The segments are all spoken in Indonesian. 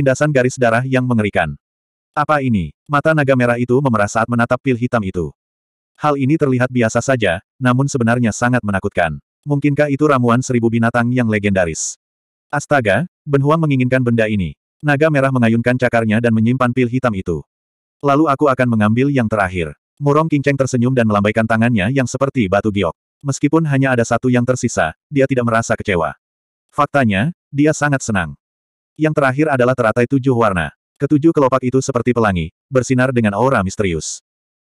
tindasan garis darah yang mengerikan. Apa ini? Mata naga merah itu memerah saat menatap pil hitam itu. Hal ini terlihat biasa saja, namun sebenarnya sangat menakutkan. Mungkinkah itu ramuan seribu binatang yang legendaris? Astaga, Ben Huang menginginkan benda ini. Naga merah mengayunkan cakarnya dan menyimpan pil hitam itu. Lalu aku akan mengambil yang terakhir. Murong Kinceng tersenyum dan melambaikan tangannya yang seperti batu giok. Meskipun hanya ada satu yang tersisa, dia tidak merasa kecewa. Faktanya, dia sangat senang. Yang terakhir adalah teratai tujuh warna. Ketujuh kelopak itu seperti pelangi, bersinar dengan aura misterius.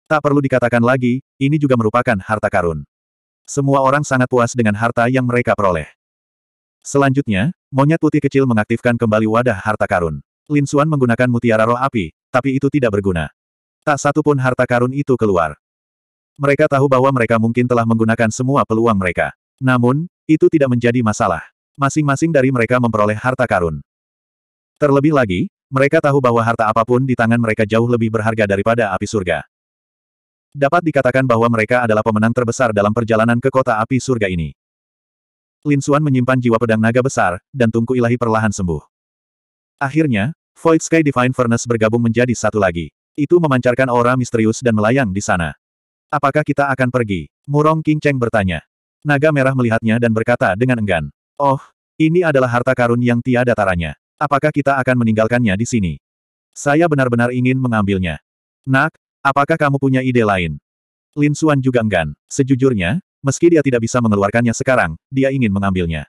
Tak perlu dikatakan lagi, ini juga merupakan harta karun. Semua orang sangat puas dengan harta yang mereka peroleh. Selanjutnya, monyet putih kecil mengaktifkan kembali wadah harta karun. Lin Xuan menggunakan mutiara roh api, tapi itu tidak berguna. Tak satu pun harta karun itu keluar. Mereka tahu bahwa mereka mungkin telah menggunakan semua peluang mereka. Namun, itu tidak menjadi masalah. Masing-masing dari mereka memperoleh harta karun. Terlebih lagi, mereka tahu bahwa harta apapun di tangan mereka jauh lebih berharga daripada api surga. Dapat dikatakan bahwa mereka adalah pemenang terbesar dalam perjalanan ke kota api surga ini. Lin Xuan menyimpan jiwa pedang naga besar, dan tungku ilahi perlahan sembuh. Akhirnya, Void Sky Divine Furnace bergabung menjadi satu lagi. Itu memancarkan aura misterius dan melayang di sana. Apakah kita akan pergi? Murong King Cheng bertanya. Naga merah melihatnya dan berkata dengan enggan. Oh, ini adalah harta karun yang tiada taranya. Apakah kita akan meninggalkannya di sini? Saya benar-benar ingin mengambilnya. Nak, apakah kamu punya ide lain? Lin Suan juga enggan. Sejujurnya, meski dia tidak bisa mengeluarkannya sekarang, dia ingin mengambilnya.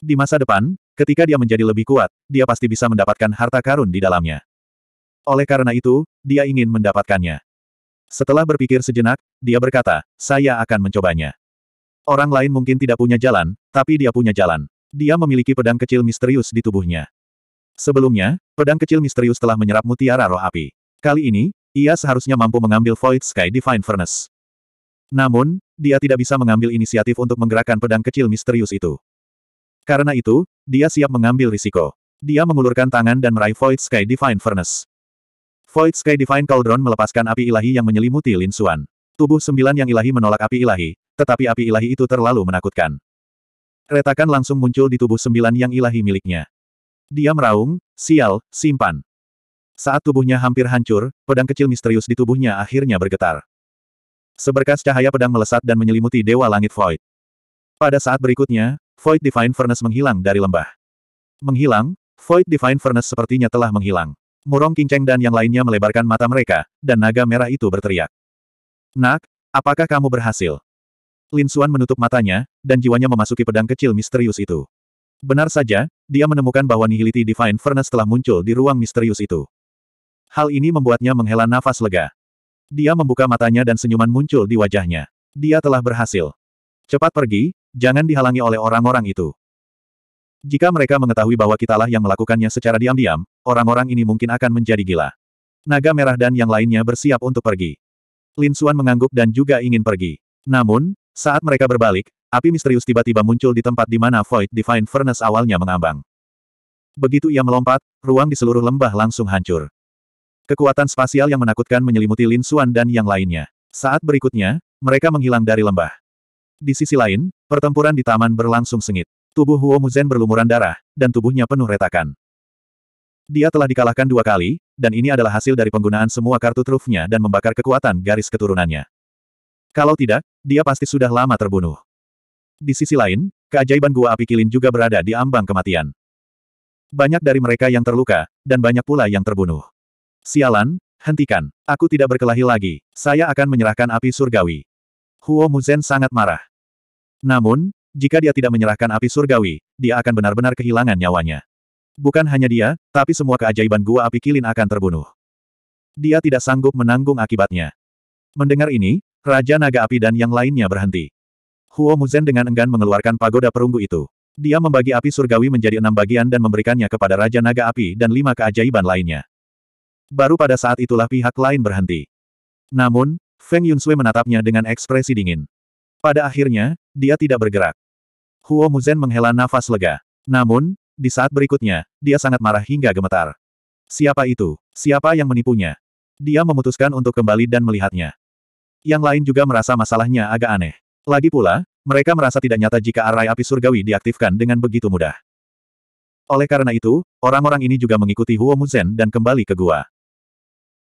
Di masa depan, ketika dia menjadi lebih kuat, dia pasti bisa mendapatkan harta karun di dalamnya. Oleh karena itu, dia ingin mendapatkannya. Setelah berpikir sejenak, dia berkata, saya akan mencobanya. Orang lain mungkin tidak punya jalan, tapi dia punya jalan. Dia memiliki pedang kecil misterius di tubuhnya. Sebelumnya, pedang kecil misterius telah menyerap mutiara roh api. Kali ini, ia seharusnya mampu mengambil Void Sky Divine Furnace. Namun, dia tidak bisa mengambil inisiatif untuk menggerakkan pedang kecil misterius itu. Karena itu, dia siap mengambil risiko. Dia mengulurkan tangan dan meraih Void Sky Divine Furnace. Void Sky Divine Cauldron melepaskan api ilahi yang menyelimuti Lin Xuan. Tubuh sembilan yang ilahi menolak api ilahi, tetapi api ilahi itu terlalu menakutkan. Retakan langsung muncul di tubuh sembilan yang ilahi miliknya. Dia meraung, sial, simpan. Saat tubuhnya hampir hancur, pedang kecil misterius di tubuhnya akhirnya bergetar. Seberkas cahaya pedang melesat dan menyelimuti Dewa Langit Void. Pada saat berikutnya, Void Divine Furnace menghilang dari lembah. Menghilang, Void Divine Furnace sepertinya telah menghilang. Murong Kinceng dan yang lainnya melebarkan mata mereka, dan naga merah itu berteriak. Nak, apakah kamu berhasil? Lin Xuan menutup matanya, dan jiwanya memasuki pedang kecil misterius itu. Benar saja, dia menemukan bahwa Nihility Divine Furnace telah muncul di ruang misterius itu. Hal ini membuatnya menghela nafas lega. Dia membuka matanya dan senyuman muncul di wajahnya. Dia telah berhasil. Cepat pergi, jangan dihalangi oleh orang-orang itu. Jika mereka mengetahui bahwa kitalah yang melakukannya secara diam-diam, orang-orang ini mungkin akan menjadi gila. Naga merah dan yang lainnya bersiap untuk pergi. Lin Xuan mengangguk dan juga ingin pergi. Namun, saat mereka berbalik, api misterius tiba-tiba muncul di tempat di mana Void Divine Furnace awalnya mengambang. Begitu ia melompat, ruang di seluruh lembah langsung hancur. Kekuatan spasial yang menakutkan menyelimuti Lin Xuan dan yang lainnya. Saat berikutnya, mereka menghilang dari lembah. Di sisi lain, pertempuran di taman berlangsung sengit. Tubuh Huo Muzen berlumuran darah, dan tubuhnya penuh retakan. Dia telah dikalahkan dua kali, dan ini adalah hasil dari penggunaan semua kartu trufnya dan membakar kekuatan garis keturunannya. Kalau tidak, dia pasti sudah lama terbunuh. Di sisi lain, keajaiban gua api kilin juga berada di ambang kematian. Banyak dari mereka yang terluka, dan banyak pula yang terbunuh. Sialan, hentikan. Aku tidak berkelahi lagi. Saya akan menyerahkan api surgawi. Huo Muzen sangat marah. Namun, jika dia tidak menyerahkan api surgawi, dia akan benar-benar kehilangan nyawanya. Bukan hanya dia, tapi semua keajaiban gua api kilin akan terbunuh. Dia tidak sanggup menanggung akibatnya. Mendengar ini, Raja Naga Api dan yang lainnya berhenti. Huo Muzen dengan enggan mengeluarkan pagoda perunggu itu. Dia membagi api surgawi menjadi enam bagian dan memberikannya kepada Raja Naga Api dan lima keajaiban lainnya. Baru pada saat itulah pihak lain berhenti. Namun, Feng Yunsui menatapnya dengan ekspresi dingin. Pada akhirnya, dia tidak bergerak. Huo Muzen menghela nafas lega. Namun, di saat berikutnya, dia sangat marah hingga gemetar. Siapa itu? Siapa yang menipunya? Dia memutuskan untuk kembali dan melihatnya yang lain juga merasa masalahnya agak aneh. Lagi pula, mereka merasa tidak nyata jika arai api surgawi diaktifkan dengan begitu mudah. Oleh karena itu, orang-orang ini juga mengikuti Huo Muzen dan kembali ke gua.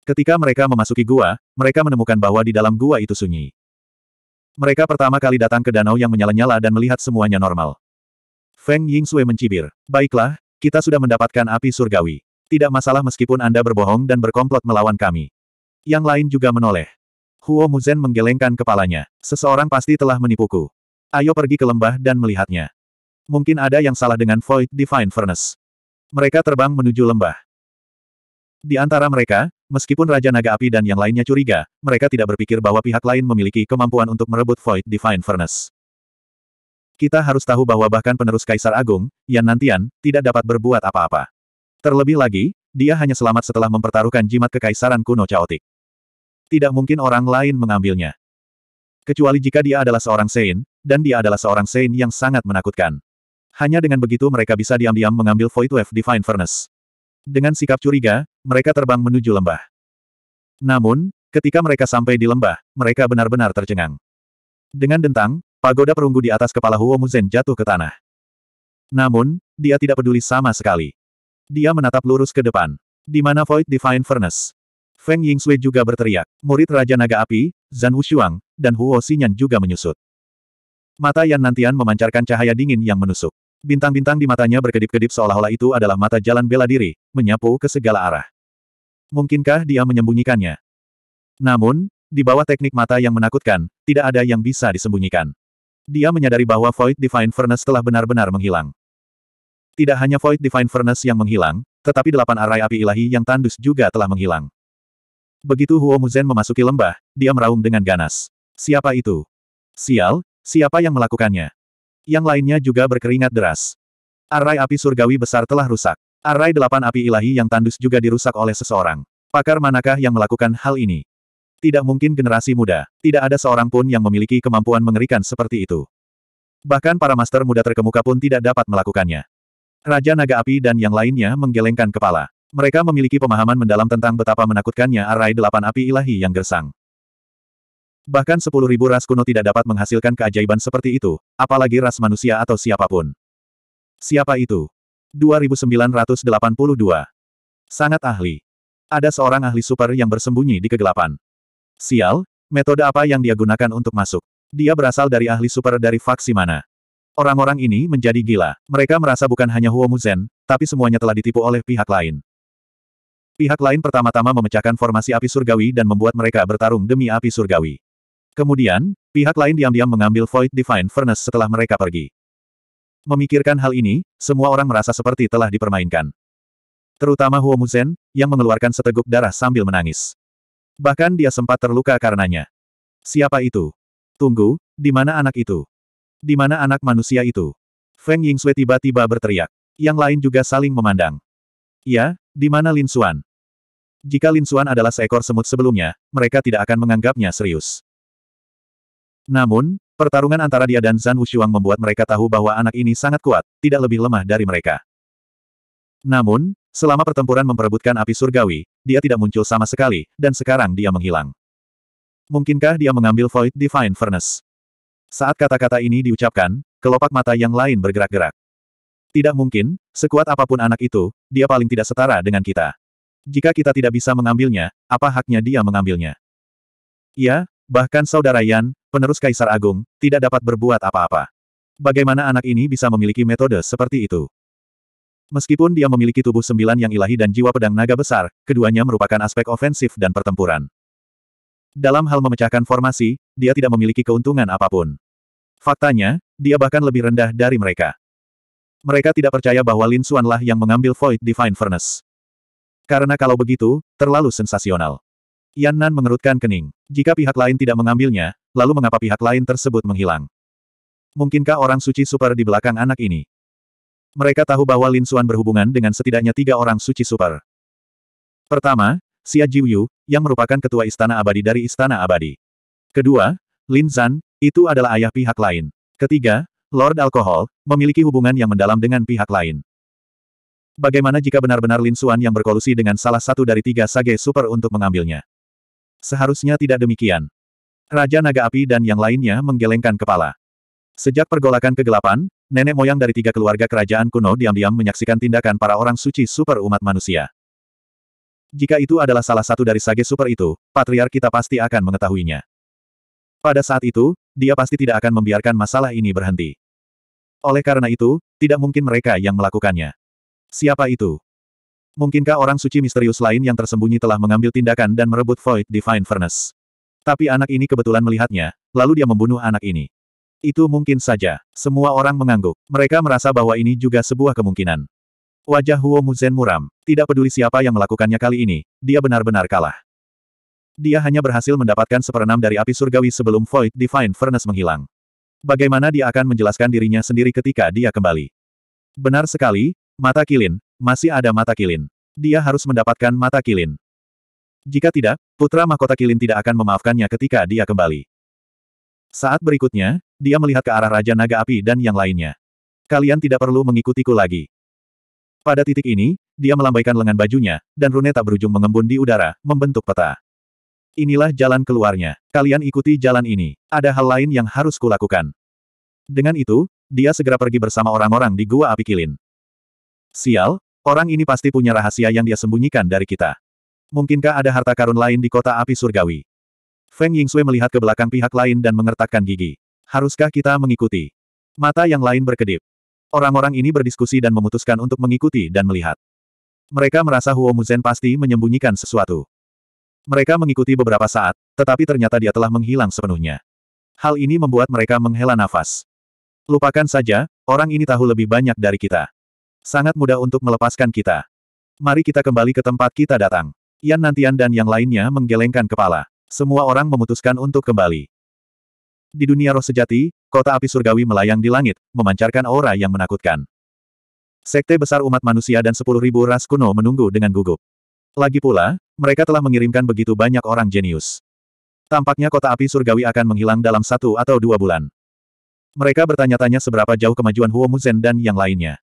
Ketika mereka memasuki gua, mereka menemukan bahwa di dalam gua itu sunyi. Mereka pertama kali datang ke danau yang menyala-nyala dan melihat semuanya normal. Feng Ying Sui mencibir. Baiklah, kita sudah mendapatkan api surgawi. Tidak masalah meskipun Anda berbohong dan berkomplot melawan kami. Yang lain juga menoleh. Huo Muzen menggelengkan kepalanya. Seseorang pasti telah menipuku. Ayo pergi ke lembah dan melihatnya. Mungkin ada yang salah dengan Void Divine Furnace. Mereka terbang menuju lembah. Di antara mereka, meskipun Raja Naga Api dan yang lainnya curiga, mereka tidak berpikir bahwa pihak lain memiliki kemampuan untuk merebut Void Divine Furnace. Kita harus tahu bahwa bahkan penerus Kaisar Agung, Yan Nantian, tidak dapat berbuat apa-apa. Terlebih lagi, dia hanya selamat setelah mempertaruhkan jimat kekaisaran kuno caotik tidak mungkin orang lain mengambilnya. Kecuali jika dia adalah seorang Sein, dan dia adalah seorang Sein yang sangat menakutkan. Hanya dengan begitu mereka bisa diam-diam mengambil Void Wave Divine Furnace. Dengan sikap curiga, mereka terbang menuju lembah. Namun, ketika mereka sampai di lembah, mereka benar-benar tercengang. Dengan dentang, pagoda perunggu di atas kepala Huo Muzen jatuh ke tanah. Namun, dia tidak peduli sama sekali. Dia menatap lurus ke depan. Di mana Void Divine Furnace? Feng Yingxue juga berteriak. Murid Raja Naga Api, Zhan Wushuang, dan Huo Xinyan juga menyusut. Mata Yan Nantian memancarkan cahaya dingin yang menusuk. Bintang-bintang di matanya berkedip-kedip seolah-olah itu adalah mata jalan bela diri, menyapu ke segala arah. Mungkinkah dia menyembunyikannya? Namun, di bawah teknik mata yang menakutkan, tidak ada yang bisa disembunyikan. Dia menyadari bahwa Void Divine Furnace telah benar-benar menghilang. Tidak hanya Void Divine Furnace yang menghilang, tetapi delapan arai api ilahi yang tandus juga telah menghilang. Begitu Huo Muzen memasuki lembah, dia meraung dengan ganas. Siapa itu? Sial, siapa yang melakukannya? Yang lainnya juga berkeringat deras. Arai api surgawi besar telah rusak. Arai delapan api ilahi yang tandus juga dirusak oleh seseorang. Pakar manakah yang melakukan hal ini? Tidak mungkin generasi muda. Tidak ada seorang pun yang memiliki kemampuan mengerikan seperti itu. Bahkan para master muda terkemuka pun tidak dapat melakukannya. Raja Naga Api dan yang lainnya menggelengkan kepala. Mereka memiliki pemahaman mendalam tentang betapa menakutkannya arai delapan api ilahi yang gersang. Bahkan sepuluh ribu ras kuno tidak dapat menghasilkan keajaiban seperti itu, apalagi ras manusia atau siapapun. Siapa itu? 2982. Sangat ahli. Ada seorang ahli super yang bersembunyi di kegelapan. Sial, metode apa yang dia gunakan untuk masuk? Dia berasal dari ahli super dari faksi mana? Orang-orang ini menjadi gila. Mereka merasa bukan hanya Huo Muzen, tapi semuanya telah ditipu oleh pihak lain. Pihak lain pertama-tama memecahkan formasi api surgawi dan membuat mereka bertarung demi api surgawi. Kemudian, pihak lain diam-diam mengambil Void Divine Furnace setelah mereka pergi. Memikirkan hal ini, semua orang merasa seperti telah dipermainkan. Terutama Huo Muzen, yang mengeluarkan seteguk darah sambil menangis. Bahkan dia sempat terluka karenanya. Siapa itu? Tunggu, di mana anak itu? Di mana anak manusia itu? Feng Yingsui tiba-tiba berteriak. Yang lain juga saling memandang. Ya, di mana Lin Xuan? Jika Lin Xuan adalah seekor semut sebelumnya, mereka tidak akan menganggapnya serius. Namun, pertarungan antara dia dan Zan Wushuang membuat mereka tahu bahwa anak ini sangat kuat, tidak lebih lemah dari mereka. Namun, selama pertempuran memperebutkan api surgawi, dia tidak muncul sama sekali, dan sekarang dia menghilang. Mungkinkah dia mengambil Void Divine Furnace? Saat kata-kata ini diucapkan, kelopak mata yang lain bergerak-gerak. Tidak mungkin, sekuat apapun anak itu, dia paling tidak setara dengan kita. Jika kita tidak bisa mengambilnya, apa haknya dia mengambilnya? Ya, bahkan saudara Yan, penerus Kaisar Agung, tidak dapat berbuat apa-apa. Bagaimana anak ini bisa memiliki metode seperti itu? Meskipun dia memiliki tubuh sembilan yang ilahi dan jiwa pedang naga besar, keduanya merupakan aspek ofensif dan pertempuran. Dalam hal memecahkan formasi, dia tidak memiliki keuntungan apapun. Faktanya, dia bahkan lebih rendah dari mereka. Mereka tidak percaya bahwa Lin Xuan lah yang mengambil Void Divine Furnace. Karena kalau begitu, terlalu sensasional. Yan Nan mengerutkan kening. Jika pihak lain tidak mengambilnya, lalu mengapa pihak lain tersebut menghilang? Mungkinkah orang suci super di belakang anak ini? Mereka tahu bahwa Lin Xuan berhubungan dengan setidaknya tiga orang suci super. Pertama, Xia Jiuyu, yang merupakan ketua istana abadi dari istana abadi. Kedua, Lin Zan, itu adalah ayah pihak lain. Ketiga, Lord Alkohol, memiliki hubungan yang mendalam dengan pihak lain. Bagaimana jika benar-benar Lin Xuan yang berkolusi dengan salah satu dari tiga sage super untuk mengambilnya? Seharusnya tidak demikian. Raja Naga Api dan yang lainnya menggelengkan kepala. Sejak pergolakan kegelapan, nenek moyang dari tiga keluarga kerajaan kuno diam-diam menyaksikan tindakan para orang suci super umat manusia. Jika itu adalah salah satu dari sage super itu, patriark kita pasti akan mengetahuinya. Pada saat itu, dia pasti tidak akan membiarkan masalah ini berhenti. Oleh karena itu, tidak mungkin mereka yang melakukannya. Siapa itu? Mungkinkah orang suci misterius lain yang tersembunyi telah mengambil tindakan dan merebut Void Divine Furnace? Tapi anak ini kebetulan melihatnya, lalu dia membunuh anak ini. Itu mungkin saja. Semua orang mengangguk. Mereka merasa bahwa ini juga sebuah kemungkinan. Wajah Huo Muzen muram. Tidak peduli siapa yang melakukannya kali ini, dia benar-benar kalah. Dia hanya berhasil mendapatkan seperenam dari api surgawi sebelum Void Divine Furnace menghilang. Bagaimana dia akan menjelaskan dirinya sendiri ketika dia kembali? Benar sekali, Mata kilin, masih ada mata kilin. Dia harus mendapatkan mata kilin. Jika tidak, putra mahkota kilin tidak akan memaafkannya ketika dia kembali. Saat berikutnya, dia melihat ke arah Raja Naga Api dan yang lainnya. Kalian tidak perlu mengikutiku lagi. Pada titik ini, dia melambaikan lengan bajunya, dan rune tak berujung mengembun di udara, membentuk peta. Inilah jalan keluarnya. Kalian ikuti jalan ini. Ada hal lain yang harus kulakukan. Dengan itu, dia segera pergi bersama orang-orang di Gua Api Kilin. Sial, orang ini pasti punya rahasia yang dia sembunyikan dari kita. Mungkinkah ada harta karun lain di kota api surgawi? Feng Yingsui melihat ke belakang pihak lain dan mengertakkan gigi. Haruskah kita mengikuti? Mata yang lain berkedip. Orang-orang ini berdiskusi dan memutuskan untuk mengikuti dan melihat. Mereka merasa Huo Muzen pasti menyembunyikan sesuatu. Mereka mengikuti beberapa saat, tetapi ternyata dia telah menghilang sepenuhnya. Hal ini membuat mereka menghela nafas. Lupakan saja, orang ini tahu lebih banyak dari kita. Sangat mudah untuk melepaskan kita. Mari kita kembali ke tempat kita datang. Yan Nantian dan yang lainnya menggelengkan kepala. Semua orang memutuskan untuk kembali. Di dunia roh sejati, kota api surgawi melayang di langit, memancarkan aura yang menakutkan. Sekte besar umat manusia dan sepuluh ribu ras kuno menunggu dengan gugup. Lagi pula, mereka telah mengirimkan begitu banyak orang jenius. Tampaknya kota api surgawi akan menghilang dalam satu atau dua bulan. Mereka bertanya-tanya seberapa jauh kemajuan Huo Muzen dan yang lainnya.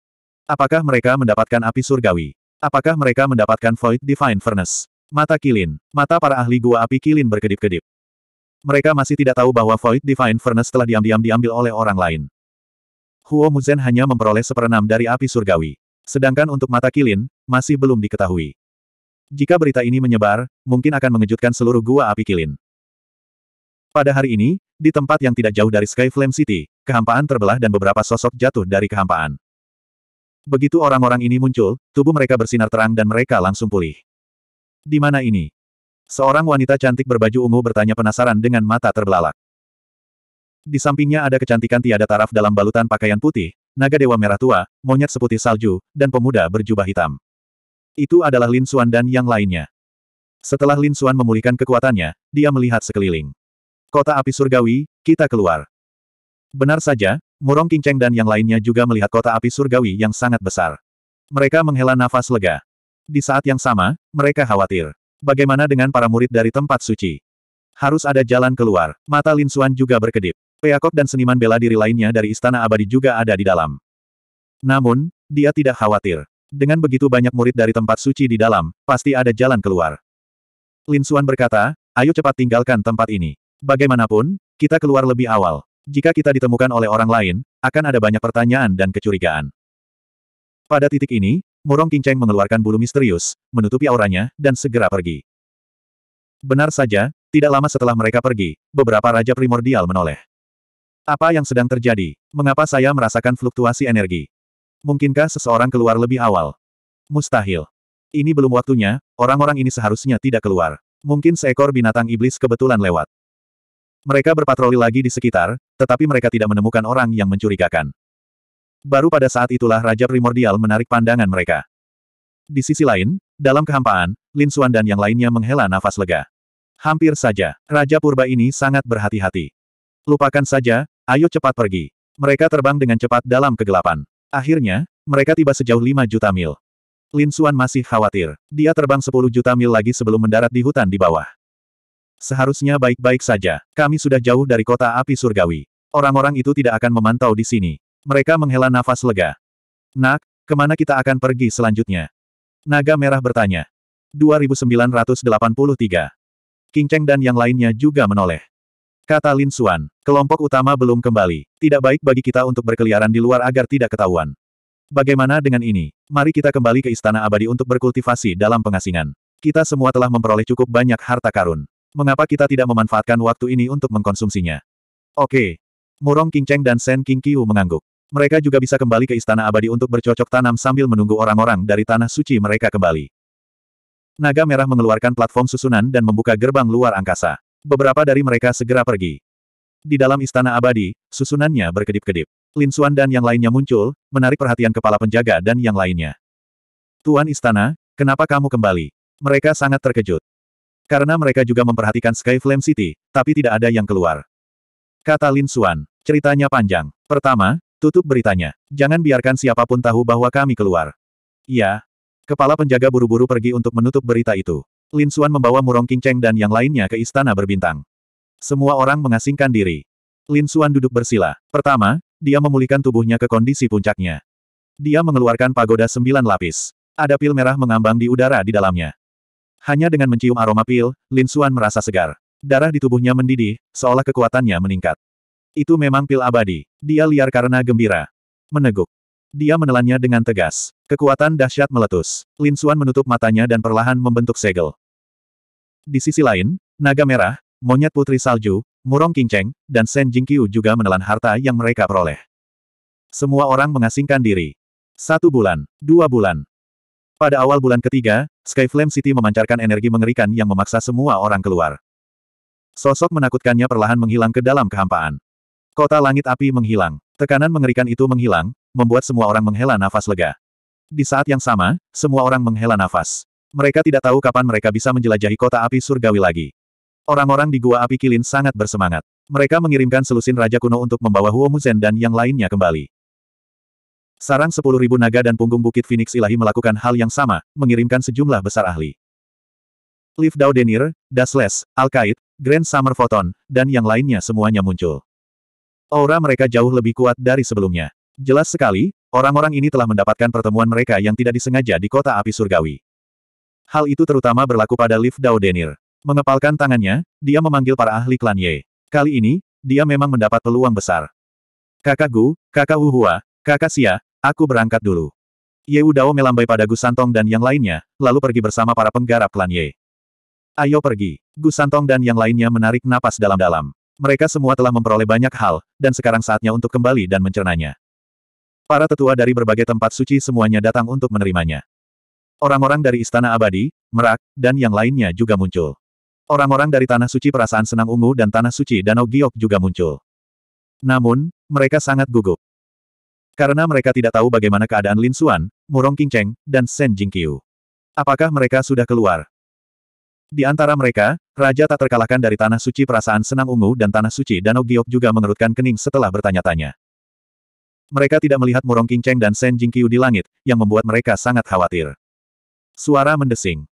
Apakah mereka mendapatkan api surgawi? Apakah mereka mendapatkan Void Divine Furnace? Mata Kilin. Mata para ahli gua api Kilin berkedip-kedip. Mereka masih tidak tahu bahwa Void Divine Furnace telah diam-diam diambil oleh orang lain. Huo Muzen hanya memperoleh seperenam dari api surgawi. Sedangkan untuk mata Kilin, masih belum diketahui. Jika berita ini menyebar, mungkin akan mengejutkan seluruh gua api Kilin. Pada hari ini, di tempat yang tidak jauh dari Sky Flame City, kehampaan terbelah dan beberapa sosok jatuh dari kehampaan. Begitu orang-orang ini muncul, tubuh mereka bersinar terang dan mereka langsung pulih. Di mana ini? Seorang wanita cantik berbaju ungu bertanya penasaran dengan mata terbelalak. Di sampingnya ada kecantikan tiada taraf dalam balutan pakaian putih, naga dewa merah tua, monyet seputih salju, dan pemuda berjubah hitam. Itu adalah Lin Suan dan yang lainnya. Setelah Lin Suan memulihkan kekuatannya, dia melihat sekeliling. Kota api surgawi, kita keluar. Benar saja, Murong Kinceng dan yang lainnya juga melihat kota api surgawi yang sangat besar. Mereka menghela nafas lega. Di saat yang sama, mereka khawatir. Bagaimana dengan para murid dari tempat suci? Harus ada jalan keluar. Mata Lin Xuan juga berkedip. Peakok dan seniman bela diri lainnya dari Istana Abadi juga ada di dalam. Namun, dia tidak khawatir. Dengan begitu banyak murid dari tempat suci di dalam, pasti ada jalan keluar. Lin Xuan berkata, ayo cepat tinggalkan tempat ini. Bagaimanapun, kita keluar lebih awal. Jika kita ditemukan oleh orang lain, akan ada banyak pertanyaan dan kecurigaan. Pada titik ini, Murong Kinceng mengeluarkan bulu misterius, menutupi auranya, dan segera pergi. Benar saja, tidak lama setelah mereka pergi, beberapa raja primordial menoleh. Apa yang sedang terjadi? Mengapa saya merasakan fluktuasi energi? Mungkinkah seseorang keluar lebih awal? Mustahil. Ini belum waktunya, orang-orang ini seharusnya tidak keluar. Mungkin seekor binatang iblis kebetulan lewat. Mereka berpatroli lagi di sekitar, tetapi mereka tidak menemukan orang yang mencurigakan. Baru pada saat itulah Raja Primordial menarik pandangan mereka. Di sisi lain, dalam kehampaan, Lin Xuan dan yang lainnya menghela nafas lega. Hampir saja, Raja Purba ini sangat berhati-hati. Lupakan saja, ayo cepat pergi. Mereka terbang dengan cepat dalam kegelapan. Akhirnya, mereka tiba sejauh 5 juta mil. Lin Xuan masih khawatir. Dia terbang 10 juta mil lagi sebelum mendarat di hutan di bawah. Seharusnya baik-baik saja. Kami sudah jauh dari kota api surgawi. Orang-orang itu tidak akan memantau di sini. Mereka menghela nafas lega. Nak, kemana kita akan pergi selanjutnya? Naga Merah bertanya. 2983. King Cheng dan yang lainnya juga menoleh. Kata Lin Suan, kelompok utama belum kembali. Tidak baik bagi kita untuk berkeliaran di luar agar tidak ketahuan. Bagaimana dengan ini? Mari kita kembali ke Istana Abadi untuk berkultivasi dalam pengasingan. Kita semua telah memperoleh cukup banyak harta karun. Mengapa kita tidak memanfaatkan waktu ini untuk mengkonsumsinya? Oke. Murong King Cheng dan Sen King Kiu mengangguk. Mereka juga bisa kembali ke Istana Abadi untuk bercocok tanam sambil menunggu orang-orang dari Tanah Suci mereka kembali. Naga Merah mengeluarkan platform susunan dan membuka gerbang luar angkasa. Beberapa dari mereka segera pergi. Di dalam Istana Abadi, susunannya berkedip-kedip. Lin Suan dan yang lainnya muncul, menarik perhatian kepala penjaga dan yang lainnya. Tuan Istana, kenapa kamu kembali? Mereka sangat terkejut. Karena mereka juga memperhatikan Sky Flame City, tapi tidak ada yang keluar. Kata Lin Xuan. Ceritanya panjang. Pertama, tutup beritanya. Jangan biarkan siapapun tahu bahwa kami keluar. Iya. Kepala penjaga buru-buru pergi untuk menutup berita itu. Lin Xuan membawa Murong Cheng dan yang lainnya ke istana berbintang. Semua orang mengasingkan diri. Lin Xuan duduk bersila. Pertama, dia memulihkan tubuhnya ke kondisi puncaknya. Dia mengeluarkan pagoda sembilan lapis. Ada pil merah mengambang di udara di dalamnya. Hanya dengan mencium aroma pil, Lin Xuan merasa segar. Darah di tubuhnya mendidih, seolah kekuatannya meningkat. Itu memang pil abadi. Dia liar karena gembira. Meneguk. Dia menelannya dengan tegas. Kekuatan dahsyat meletus. Lin Xuan menutup matanya dan perlahan membentuk segel. Di sisi lain, naga merah, monyet putri salju, murong kinceng, dan Sen Jingqiu juga menelan harta yang mereka peroleh. Semua orang mengasingkan diri. Satu bulan, dua bulan, pada awal bulan ketiga, Skyflame City memancarkan energi mengerikan yang memaksa semua orang keluar. Sosok menakutkannya perlahan menghilang ke dalam kehampaan. Kota langit api menghilang. Tekanan mengerikan itu menghilang, membuat semua orang menghela nafas lega. Di saat yang sama, semua orang menghela nafas. Mereka tidak tahu kapan mereka bisa menjelajahi kota api surgawi lagi. Orang-orang di Gua Api Kilin sangat bersemangat. Mereka mengirimkan selusin Raja Kuno untuk membawa Huomuzen dan yang lainnya kembali. Sarang sepuluh ribu naga dan punggung bukit Phoenix ilahi melakukan hal yang sama, mengirimkan sejumlah besar ahli. Liv Daudenir, Dasles, Alkaid, Grand Summer Photon, dan yang lainnya semuanya muncul. Aura mereka jauh lebih kuat dari sebelumnya. Jelas sekali, orang-orang ini telah mendapatkan pertemuan mereka yang tidak disengaja di kota api surgawi. Hal itu terutama berlaku pada Liv Daudenir. Mengepalkan tangannya, dia memanggil para ahli klan Ye. Kali ini, dia memang mendapat peluang besar. Kakak Gu, kakak Wuhua, Kakak Sia, aku berangkat dulu. Ye Udao melambai pada Gu Santong dan yang lainnya, lalu pergi bersama para penggarap klan Ye. Ayo pergi. Gu Santong dan yang lainnya menarik napas dalam-dalam. Mereka semua telah memperoleh banyak hal, dan sekarang saatnya untuk kembali dan mencernanya. Para tetua dari berbagai tempat suci semuanya datang untuk menerimanya. Orang-orang dari Istana Abadi, Merak, dan yang lainnya juga muncul. Orang-orang dari Tanah Suci Perasaan Senang Ungu dan Tanah Suci Danau Giok juga muncul. Namun, mereka sangat gugup. Karena mereka tidak tahu bagaimana keadaan Lin Xuan, Murong Qingcheng, dan Shen Jingqiu. Apakah mereka sudah keluar? Di antara mereka, Raja tak terkalahkan dari Tanah Suci Perasaan Senang Ungu dan Tanah Suci Danau Giok juga mengerutkan kening setelah bertanya-tanya. Mereka tidak melihat Murong Qingcheng dan Shen Jingqiu di langit, yang membuat mereka sangat khawatir. Suara mendesing.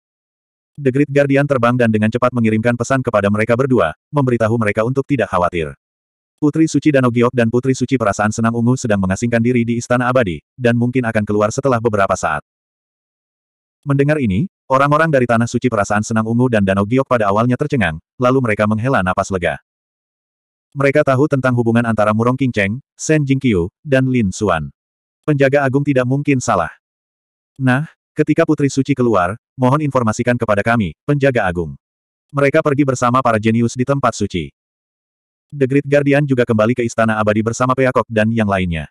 The Great Guardian terbang dan dengan cepat mengirimkan pesan kepada mereka berdua, memberitahu mereka untuk tidak khawatir. Putri Suci Danau Giok dan Putri Suci Perasaan Senang Ungu sedang mengasingkan diri di Istana Abadi, dan mungkin akan keluar setelah beberapa saat. Mendengar ini, orang-orang dari Tanah Suci Perasaan Senang Ungu dan Danau Giok pada awalnya tercengang, lalu mereka menghela napas lega. Mereka tahu tentang hubungan antara Murong Qingcheng, Shen Jingqiu, dan Lin Xuan. Penjaga agung tidak mungkin salah. Nah, ketika Putri Suci keluar, mohon informasikan kepada kami, penjaga agung. Mereka pergi bersama para jenius di tempat suci. The Great Guardian juga kembali ke Istana Abadi bersama Peacock dan yang lainnya.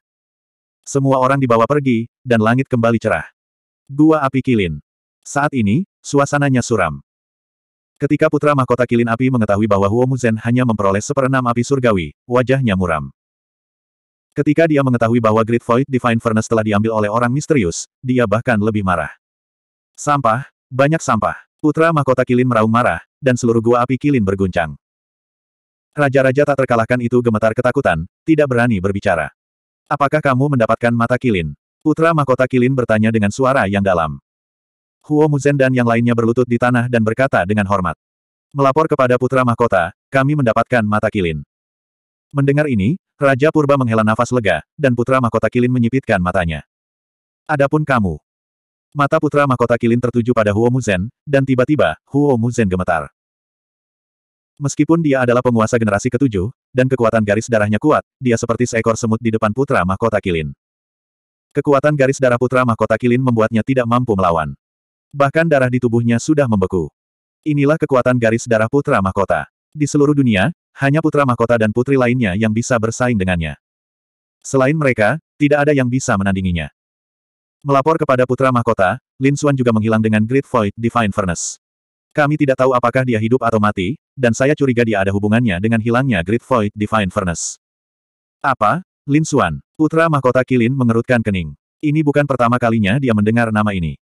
Semua orang dibawa pergi, dan langit kembali cerah. Gua Api Kilin. Saat ini, suasananya suram. Ketika putra mahkota Kilin Api mengetahui bahwa Huo Muzen hanya memperoleh seperenam api surgawi, wajahnya muram. Ketika dia mengetahui bahwa Great Void Divine Furnace telah diambil oleh orang misterius, dia bahkan lebih marah. Sampah, banyak sampah. Putra mahkota Kilin meraung marah, dan seluruh gua api Kilin berguncang. Raja-raja tak terkalahkan itu gemetar ketakutan, tidak berani berbicara. Apakah kamu mendapatkan mata kilin? Putra mahkota kilin bertanya dengan suara yang dalam. Huo Muzen dan yang lainnya berlutut di tanah dan berkata dengan hormat. Melapor kepada putra mahkota, kami mendapatkan mata kilin. Mendengar ini, Raja Purba menghela nafas lega, dan putra mahkota kilin menyipitkan matanya. Adapun kamu. Mata putra mahkota kilin tertuju pada Huo Muzen, dan tiba-tiba, Huo Muzen gemetar. Meskipun dia adalah penguasa generasi ketujuh, dan kekuatan garis darahnya kuat, dia seperti seekor semut di depan putra mahkota Kilin. Kekuatan garis darah putra mahkota Kilin membuatnya tidak mampu melawan. Bahkan darah di tubuhnya sudah membeku. Inilah kekuatan garis darah putra mahkota. Di seluruh dunia, hanya putra mahkota dan putri lainnya yang bisa bersaing dengannya. Selain mereka, tidak ada yang bisa menandinginya. Melapor kepada putra mahkota, Lin Xuan juga menghilang dengan Great Void Divine Furnace. Kami tidak tahu apakah dia hidup atau mati, dan saya curiga dia ada hubungannya dengan hilangnya Great Void Divine Furnace. Apa? Lin Xuan. Putra mahkota Kilin mengerutkan kening. Ini bukan pertama kalinya dia mendengar nama ini.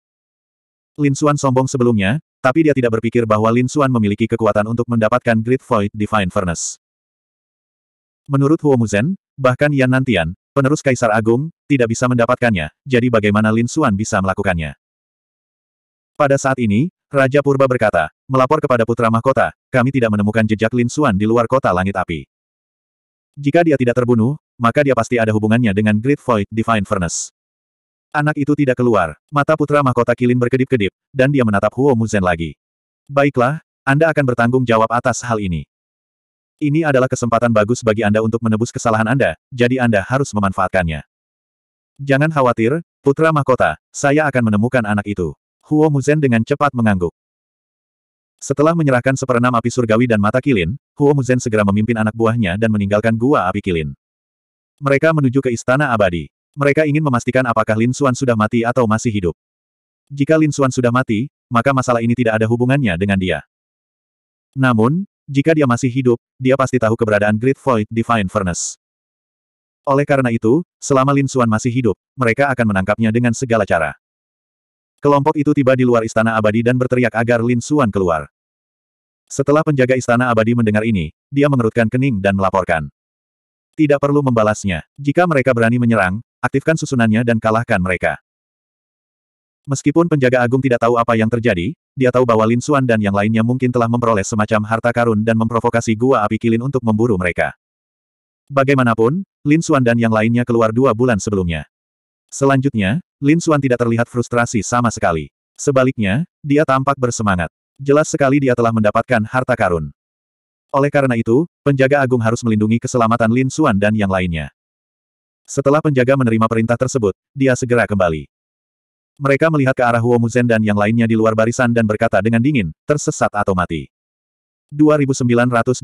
Lin Xuan sombong sebelumnya, tapi dia tidak berpikir bahwa Lin Xuan memiliki kekuatan untuk mendapatkan Great Void Divine Furnace. Menurut Huo Muzen, bahkan Yan Nantian, penerus Kaisar Agung, tidak bisa mendapatkannya, jadi bagaimana Lin Xuan bisa melakukannya? Pada saat ini, Raja Purba berkata, melapor kepada Putra Mahkota, kami tidak menemukan jejak Lin Xuan di luar kota langit api. Jika dia tidak terbunuh, maka dia pasti ada hubungannya dengan Great Void Divine Furnace. Anak itu tidak keluar, mata putra mahkota Kilin berkedip-kedip, dan dia menatap Huo Muzen lagi. Baiklah, Anda akan bertanggung jawab atas hal ini. Ini adalah kesempatan bagus bagi Anda untuk menebus kesalahan Anda, jadi Anda harus memanfaatkannya. Jangan khawatir, putra mahkota, saya akan menemukan anak itu. Huo Muzen dengan cepat mengangguk. Setelah menyerahkan seperenam api surgawi dan mata kilin, Huo Muzhen segera memimpin anak buahnya dan meninggalkan gua api kilin. Mereka menuju ke Istana Abadi. Mereka ingin memastikan apakah Lin Xuan sudah mati atau masih hidup. Jika Lin Xuan sudah mati, maka masalah ini tidak ada hubungannya dengan dia. Namun, jika dia masih hidup, dia pasti tahu keberadaan Great Void Divine Furnace. Oleh karena itu, selama Lin Xuan masih hidup, mereka akan menangkapnya dengan segala cara. Kelompok itu tiba di luar istana abadi dan berteriak agar Lin Xuan keluar. Setelah penjaga istana abadi mendengar ini, dia mengerutkan kening dan melaporkan. Tidak perlu membalasnya. Jika mereka berani menyerang, aktifkan susunannya dan kalahkan mereka. Meskipun penjaga agung tidak tahu apa yang terjadi, dia tahu bahwa Lin Xuan dan yang lainnya mungkin telah memperoleh semacam harta karun dan memprovokasi gua api kilin untuk memburu mereka. Bagaimanapun, Lin Xuan dan yang lainnya keluar dua bulan sebelumnya. Selanjutnya, Lin Xuan tidak terlihat frustrasi sama sekali. Sebaliknya, dia tampak bersemangat. Jelas sekali dia telah mendapatkan harta karun. Oleh karena itu, penjaga agung harus melindungi keselamatan Lin Xuan dan yang lainnya. Setelah penjaga menerima perintah tersebut, dia segera kembali. Mereka melihat ke arah Huo Muzen dan yang lainnya di luar barisan dan berkata dengan dingin, tersesat atau mati. 2984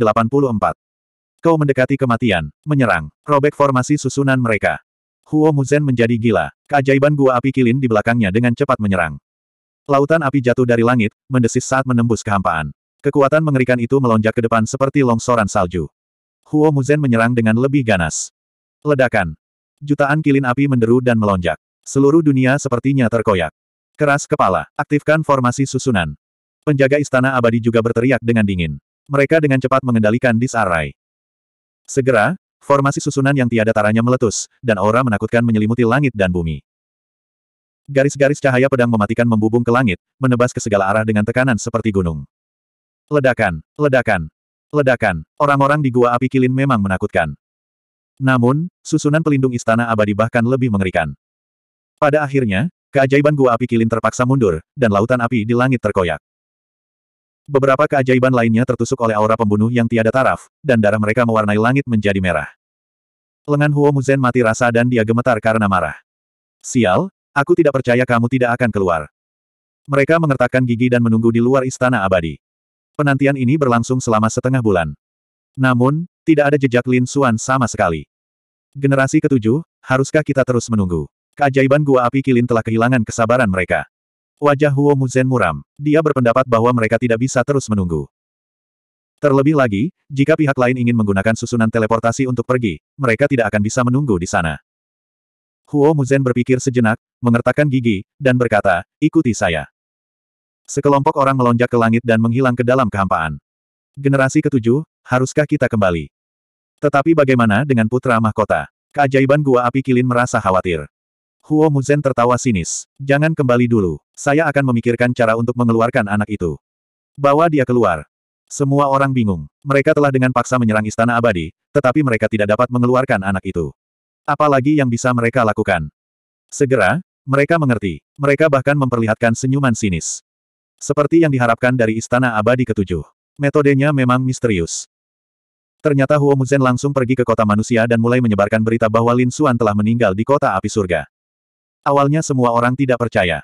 Kau mendekati kematian, menyerang, robek formasi susunan mereka. Huo Muzen menjadi gila. Keajaiban gua api kilin di belakangnya dengan cepat menyerang. Lautan api jatuh dari langit, mendesis saat menembus kehampaan. Kekuatan mengerikan itu melonjak ke depan seperti longsoran salju. Huo Muzen menyerang dengan lebih ganas. Ledakan. Jutaan kilin api menderu dan melonjak. Seluruh dunia sepertinya terkoyak. Keras kepala, aktifkan formasi susunan. Penjaga istana abadi juga berteriak dengan dingin. Mereka dengan cepat mengendalikan disarai. Segera, formasi susunan yang tiada taranya meletus, dan aura menakutkan menyelimuti langit dan bumi. Garis-garis cahaya pedang mematikan membubung ke langit, menebas ke segala arah dengan tekanan seperti gunung. Ledakan, ledakan, ledakan. Orang-orang di gua api kilin memang menakutkan. Namun, susunan pelindung istana abadi bahkan lebih mengerikan. Pada akhirnya, keajaiban gua api kilin terpaksa mundur, dan lautan api di langit terkoyak. Beberapa keajaiban lainnya tertusuk oleh aura pembunuh yang tiada taraf, dan darah mereka mewarnai langit menjadi merah. Lengan Huo Muzen mati rasa dan dia gemetar karena marah. Sial, Aku tidak percaya kamu tidak akan keluar. Mereka mengertakkan gigi dan menunggu di luar istana abadi. Penantian ini berlangsung selama setengah bulan. Namun, tidak ada jejak Lin Xuan sama sekali. Generasi ketujuh, haruskah kita terus menunggu? Keajaiban gua api kilin telah kehilangan kesabaran mereka. Wajah Huo Muzen muram. Dia berpendapat bahwa mereka tidak bisa terus menunggu. Terlebih lagi, jika pihak lain ingin menggunakan susunan teleportasi untuk pergi, mereka tidak akan bisa menunggu di sana. Huo Muzen berpikir sejenak, mengertakkan gigi, dan berkata, ikuti saya. Sekelompok orang melonjak ke langit dan menghilang ke dalam kehampaan. Generasi ketujuh, haruskah kita kembali? Tetapi bagaimana dengan putra mahkota? Keajaiban gua api kilin merasa khawatir. Huo Muzen tertawa sinis. Jangan kembali dulu. Saya akan memikirkan cara untuk mengeluarkan anak itu. Bawa dia keluar. Semua orang bingung. Mereka telah dengan paksa menyerang istana abadi, tetapi mereka tidak dapat mengeluarkan anak itu. Apalagi yang bisa mereka lakukan? Segera, mereka mengerti. Mereka bahkan memperlihatkan senyuman sinis. Seperti yang diharapkan dari Istana Abadi Ketujuh. Metodenya memang misterius. Ternyata Huo Muzen langsung pergi ke kota manusia dan mulai menyebarkan berita bahwa Lin Xuan telah meninggal di kota api surga. Awalnya semua orang tidak percaya.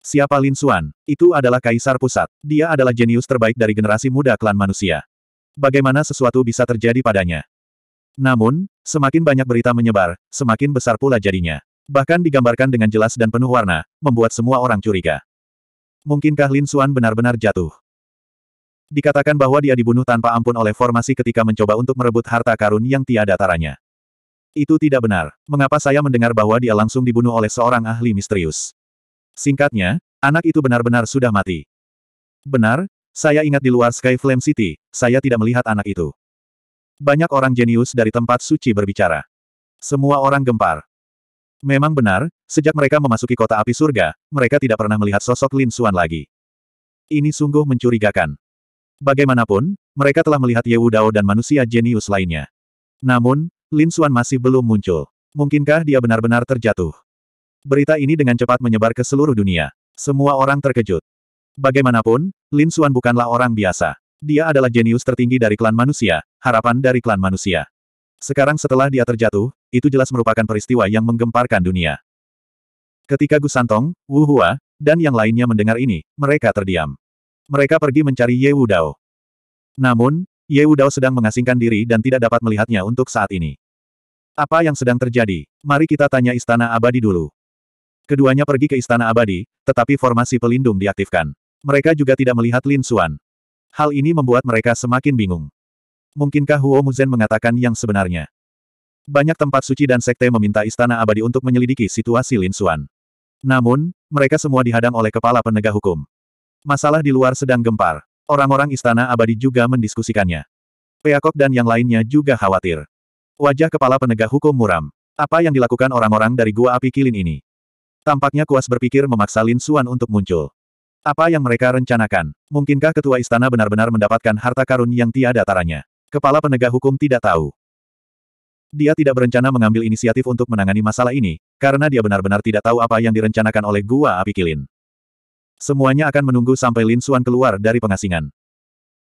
Siapa Lin Xuan? Itu adalah kaisar pusat. Dia adalah jenius terbaik dari generasi muda klan manusia. Bagaimana sesuatu bisa terjadi padanya? Namun, semakin banyak berita menyebar, semakin besar pula jadinya. Bahkan digambarkan dengan jelas dan penuh warna, membuat semua orang curiga. Mungkinkah Lin Xuan benar-benar jatuh? Dikatakan bahwa dia dibunuh tanpa ampun oleh formasi ketika mencoba untuk merebut harta karun yang tiada taranya. Itu tidak benar. Mengapa saya mendengar bahwa dia langsung dibunuh oleh seorang ahli misterius? Singkatnya, anak itu benar-benar sudah mati. Benar, saya ingat di luar Sky Flame City, saya tidak melihat anak itu. Banyak orang jenius dari tempat suci berbicara. Semua orang gempar. Memang benar, sejak mereka memasuki kota api surga, mereka tidak pernah melihat sosok Lin Xuan lagi. Ini sungguh mencurigakan. Bagaimanapun, mereka telah melihat Ye Dao dan manusia jenius lainnya. Namun, Lin Xuan masih belum muncul. Mungkinkah dia benar-benar terjatuh? Berita ini dengan cepat menyebar ke seluruh dunia. Semua orang terkejut. Bagaimanapun, Lin Xuan bukanlah orang biasa. Dia adalah jenius tertinggi dari klan manusia, harapan dari klan manusia. Sekarang setelah dia terjatuh, itu jelas merupakan peristiwa yang menggemparkan dunia. Ketika Gusantong, Santong, Wu Hua, dan yang lainnya mendengar ini, mereka terdiam. Mereka pergi mencari Ye Wu Dao. Namun, Ye Wu Dao sedang mengasingkan diri dan tidak dapat melihatnya untuk saat ini. Apa yang sedang terjadi? Mari kita tanya Istana Abadi dulu. Keduanya pergi ke Istana Abadi, tetapi formasi pelindung diaktifkan. Mereka juga tidak melihat Lin Xuan. Hal ini membuat mereka semakin bingung. Mungkinkah Huo Muzen mengatakan yang sebenarnya? Banyak tempat suci dan sekte meminta istana abadi untuk menyelidiki situasi Lin Xuan. Namun, mereka semua dihadang oleh kepala penegak hukum. Masalah di luar sedang gempar. Orang-orang istana abadi juga mendiskusikannya. Peacock dan yang lainnya juga khawatir. Wajah kepala penegak hukum muram. Apa yang dilakukan orang-orang dari gua api kilin ini? Tampaknya Kuas berpikir memaksa Lin Xuan untuk muncul. Apa yang mereka rencanakan? Mungkinkah ketua istana benar-benar mendapatkan harta karun yang tiada taranya? Kepala penegak hukum tidak tahu. Dia tidak berencana mengambil inisiatif untuk menangani masalah ini, karena dia benar-benar tidak tahu apa yang direncanakan oleh Gua Api Kilin. Semuanya akan menunggu sampai Lin Suan keluar dari pengasingan.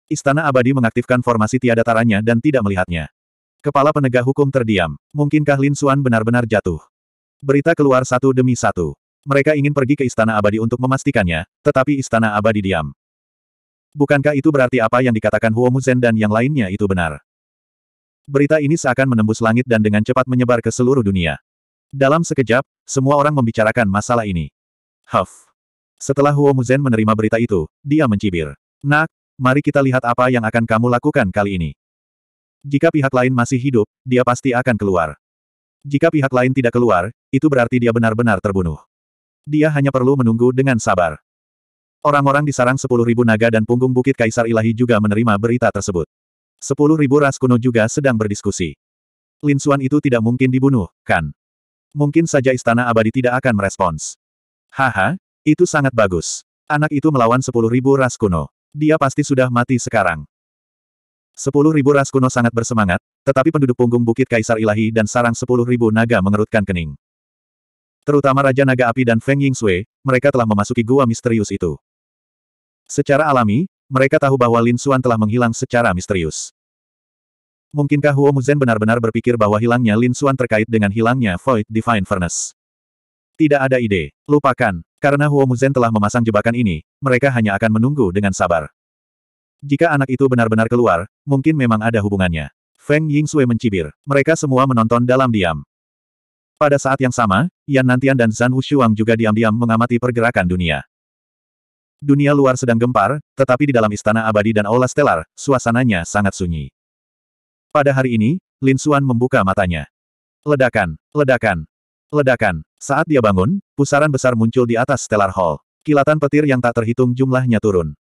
Istana Abadi mengaktifkan formasi tiada taranya dan tidak melihatnya. Kepala penegak hukum terdiam. Mungkinkah Lin Suan benar-benar jatuh? Berita keluar satu demi satu. Mereka ingin pergi ke Istana Abadi untuk memastikannya, tetapi Istana Abadi diam. Bukankah itu berarti apa yang dikatakan Huo Muzen dan yang lainnya itu benar? Berita ini seakan menembus langit dan dengan cepat menyebar ke seluruh dunia. Dalam sekejap, semua orang membicarakan masalah ini. Huff. Setelah Huo Muzen menerima berita itu, dia mencibir. Nak, mari kita lihat apa yang akan kamu lakukan kali ini. Jika pihak lain masih hidup, dia pasti akan keluar. Jika pihak lain tidak keluar, itu berarti dia benar-benar terbunuh. Dia hanya perlu menunggu dengan sabar. Orang-orang di sarang 10.000 naga dan punggung bukit Kaisar Ilahi juga menerima berita tersebut. 10.000 ras kuno juga sedang berdiskusi. Lin Xuan itu tidak mungkin dibunuh, kan? Mungkin saja Istana Abadi tidak akan merespons. Haha, itu sangat bagus. Anak itu melawan 10.000 ras kuno. Dia pasti sudah mati sekarang. 10.000 ras kuno sangat bersemangat, tetapi penduduk punggung bukit Kaisar Ilahi dan sarang 10.000 naga mengerutkan kening. Terutama Raja Naga Api dan Feng Ying Sui, mereka telah memasuki gua misterius itu. Secara alami, mereka tahu bahwa Lin Xuan telah menghilang secara misterius. Mungkinkah Huo Muzhen benar-benar berpikir bahwa hilangnya Lin Xuan terkait dengan hilangnya Void Divine Furnace? Tidak ada ide. Lupakan. Karena Huo Muzhen telah memasang jebakan ini, mereka hanya akan menunggu dengan sabar. Jika anak itu benar-benar keluar, mungkin memang ada hubungannya. Feng Ying Sui mencibir. Mereka semua menonton dalam diam. Pada saat yang sama, Yan Nantian dan Zhan Wushuang juga diam-diam mengamati pergerakan dunia. Dunia luar sedang gempar, tetapi di dalam istana abadi dan aula stelar, suasananya sangat sunyi. Pada hari ini, Lin Xuan membuka matanya. Ledakan, ledakan, ledakan. Saat dia bangun, pusaran besar muncul di atas Stellar Hall. Kilatan petir yang tak terhitung jumlahnya turun.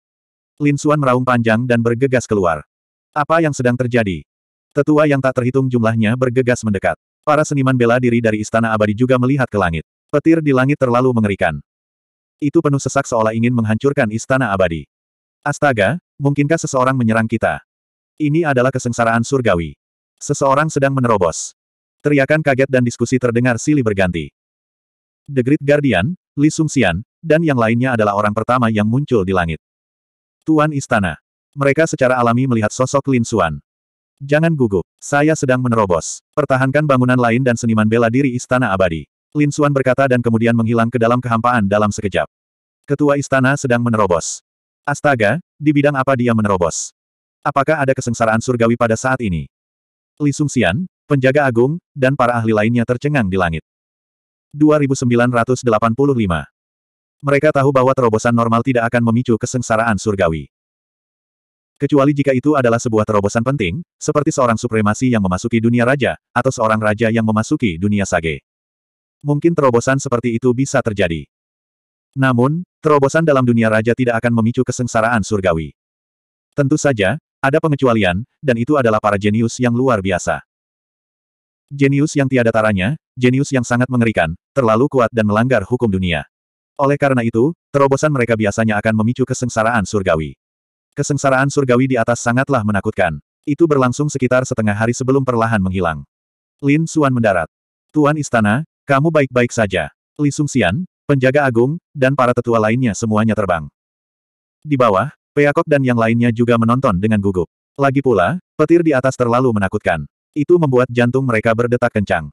Lin Xuan meraung panjang dan bergegas keluar. Apa yang sedang terjadi? Tetua yang tak terhitung jumlahnya bergegas mendekat. Para seniman bela diri dari Istana Abadi juga melihat ke langit. Petir di langit terlalu mengerikan. Itu penuh sesak seolah ingin menghancurkan Istana Abadi. Astaga, mungkinkah seseorang menyerang kita? Ini adalah kesengsaraan surgawi. Seseorang sedang menerobos. Teriakan kaget dan diskusi terdengar silih berganti. The Great Guardian, Li Sungxian, dan yang lainnya adalah orang pertama yang muncul di langit. Tuan Istana. Mereka secara alami melihat sosok Lin Xuan. Jangan gugup. Saya sedang menerobos. Pertahankan bangunan lain dan seniman bela diri istana abadi. Lin Xuan berkata dan kemudian menghilang ke dalam kehampaan dalam sekejap. Ketua istana sedang menerobos. Astaga, di bidang apa dia menerobos? Apakah ada kesengsaraan surgawi pada saat ini? Li Sungxian, penjaga agung, dan para ahli lainnya tercengang di langit. 2985 Mereka tahu bahwa terobosan normal tidak akan memicu kesengsaraan surgawi. Kecuali jika itu adalah sebuah terobosan penting, seperti seorang supremasi yang memasuki dunia raja, atau seorang raja yang memasuki dunia sage. Mungkin terobosan seperti itu bisa terjadi. Namun, terobosan dalam dunia raja tidak akan memicu kesengsaraan surgawi. Tentu saja, ada pengecualian, dan itu adalah para jenius yang luar biasa. Jenius yang tiada taranya, jenius yang sangat mengerikan, terlalu kuat dan melanggar hukum dunia. Oleh karena itu, terobosan mereka biasanya akan memicu kesengsaraan surgawi. Kesengsaraan surgawi di atas sangatlah menakutkan. Itu berlangsung sekitar setengah hari sebelum perlahan menghilang. Lin Xuan mendarat. Tuan Istana, kamu baik-baik saja. Li Xian, penjaga agung, dan para tetua lainnya semuanya terbang. Di bawah, Peacock dan yang lainnya juga menonton dengan gugup. Lagi pula, petir di atas terlalu menakutkan. Itu membuat jantung mereka berdetak kencang.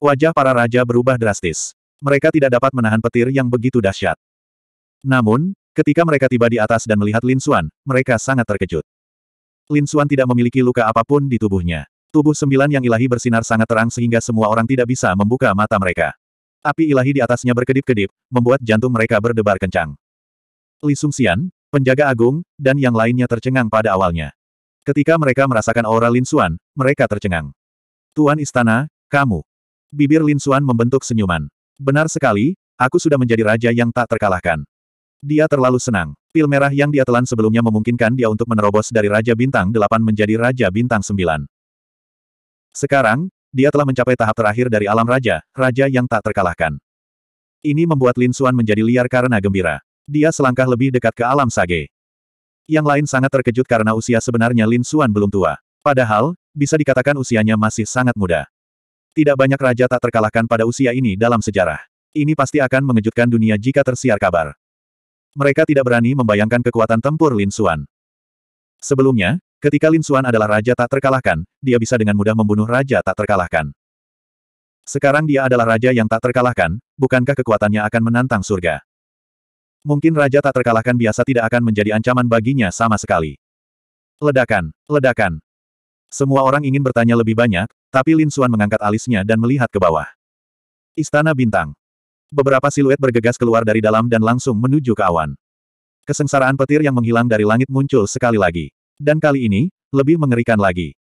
Wajah para raja berubah drastis. Mereka tidak dapat menahan petir yang begitu dahsyat. Namun, Ketika mereka tiba di atas dan melihat Lin Xuan, mereka sangat terkejut. Lin Xuan tidak memiliki luka apapun di tubuhnya. Tubuh sembilan yang ilahi bersinar sangat terang sehingga semua orang tidak bisa membuka mata mereka. Api ilahi di atasnya berkedip-kedip, membuat jantung mereka berdebar kencang. Li Sian, penjaga agung, dan yang lainnya tercengang pada awalnya. Ketika mereka merasakan aura Lin Xuan, mereka tercengang. Tuan Istana, kamu. Bibir Lin Xuan membentuk senyuman. Benar sekali, aku sudah menjadi raja yang tak terkalahkan. Dia terlalu senang. Pil merah yang dia telan sebelumnya memungkinkan dia untuk menerobos dari Raja Bintang 8 menjadi Raja Bintang 9. Sekarang, dia telah mencapai tahap terakhir dari alam Raja, Raja yang tak terkalahkan. Ini membuat Lin Suan menjadi liar karena gembira. Dia selangkah lebih dekat ke alam Sage. Yang lain sangat terkejut karena usia sebenarnya Lin Suan belum tua. Padahal, bisa dikatakan usianya masih sangat muda. Tidak banyak raja tak terkalahkan pada usia ini dalam sejarah. Ini pasti akan mengejutkan dunia jika tersiar kabar. Mereka tidak berani membayangkan kekuatan tempur Lin Xuan. Sebelumnya, ketika Lin Xuan adalah raja tak terkalahkan, dia bisa dengan mudah membunuh raja tak terkalahkan. Sekarang dia adalah raja yang tak terkalahkan, bukankah kekuatannya akan menantang surga? Mungkin raja tak terkalahkan biasa tidak akan menjadi ancaman baginya sama sekali. Ledakan, ledakan. Semua orang ingin bertanya lebih banyak, tapi Lin Xuan mengangkat alisnya dan melihat ke bawah. Istana Bintang. Beberapa siluet bergegas keluar dari dalam dan langsung menuju ke awan. Kesengsaraan petir yang menghilang dari langit muncul sekali lagi. Dan kali ini, lebih mengerikan lagi.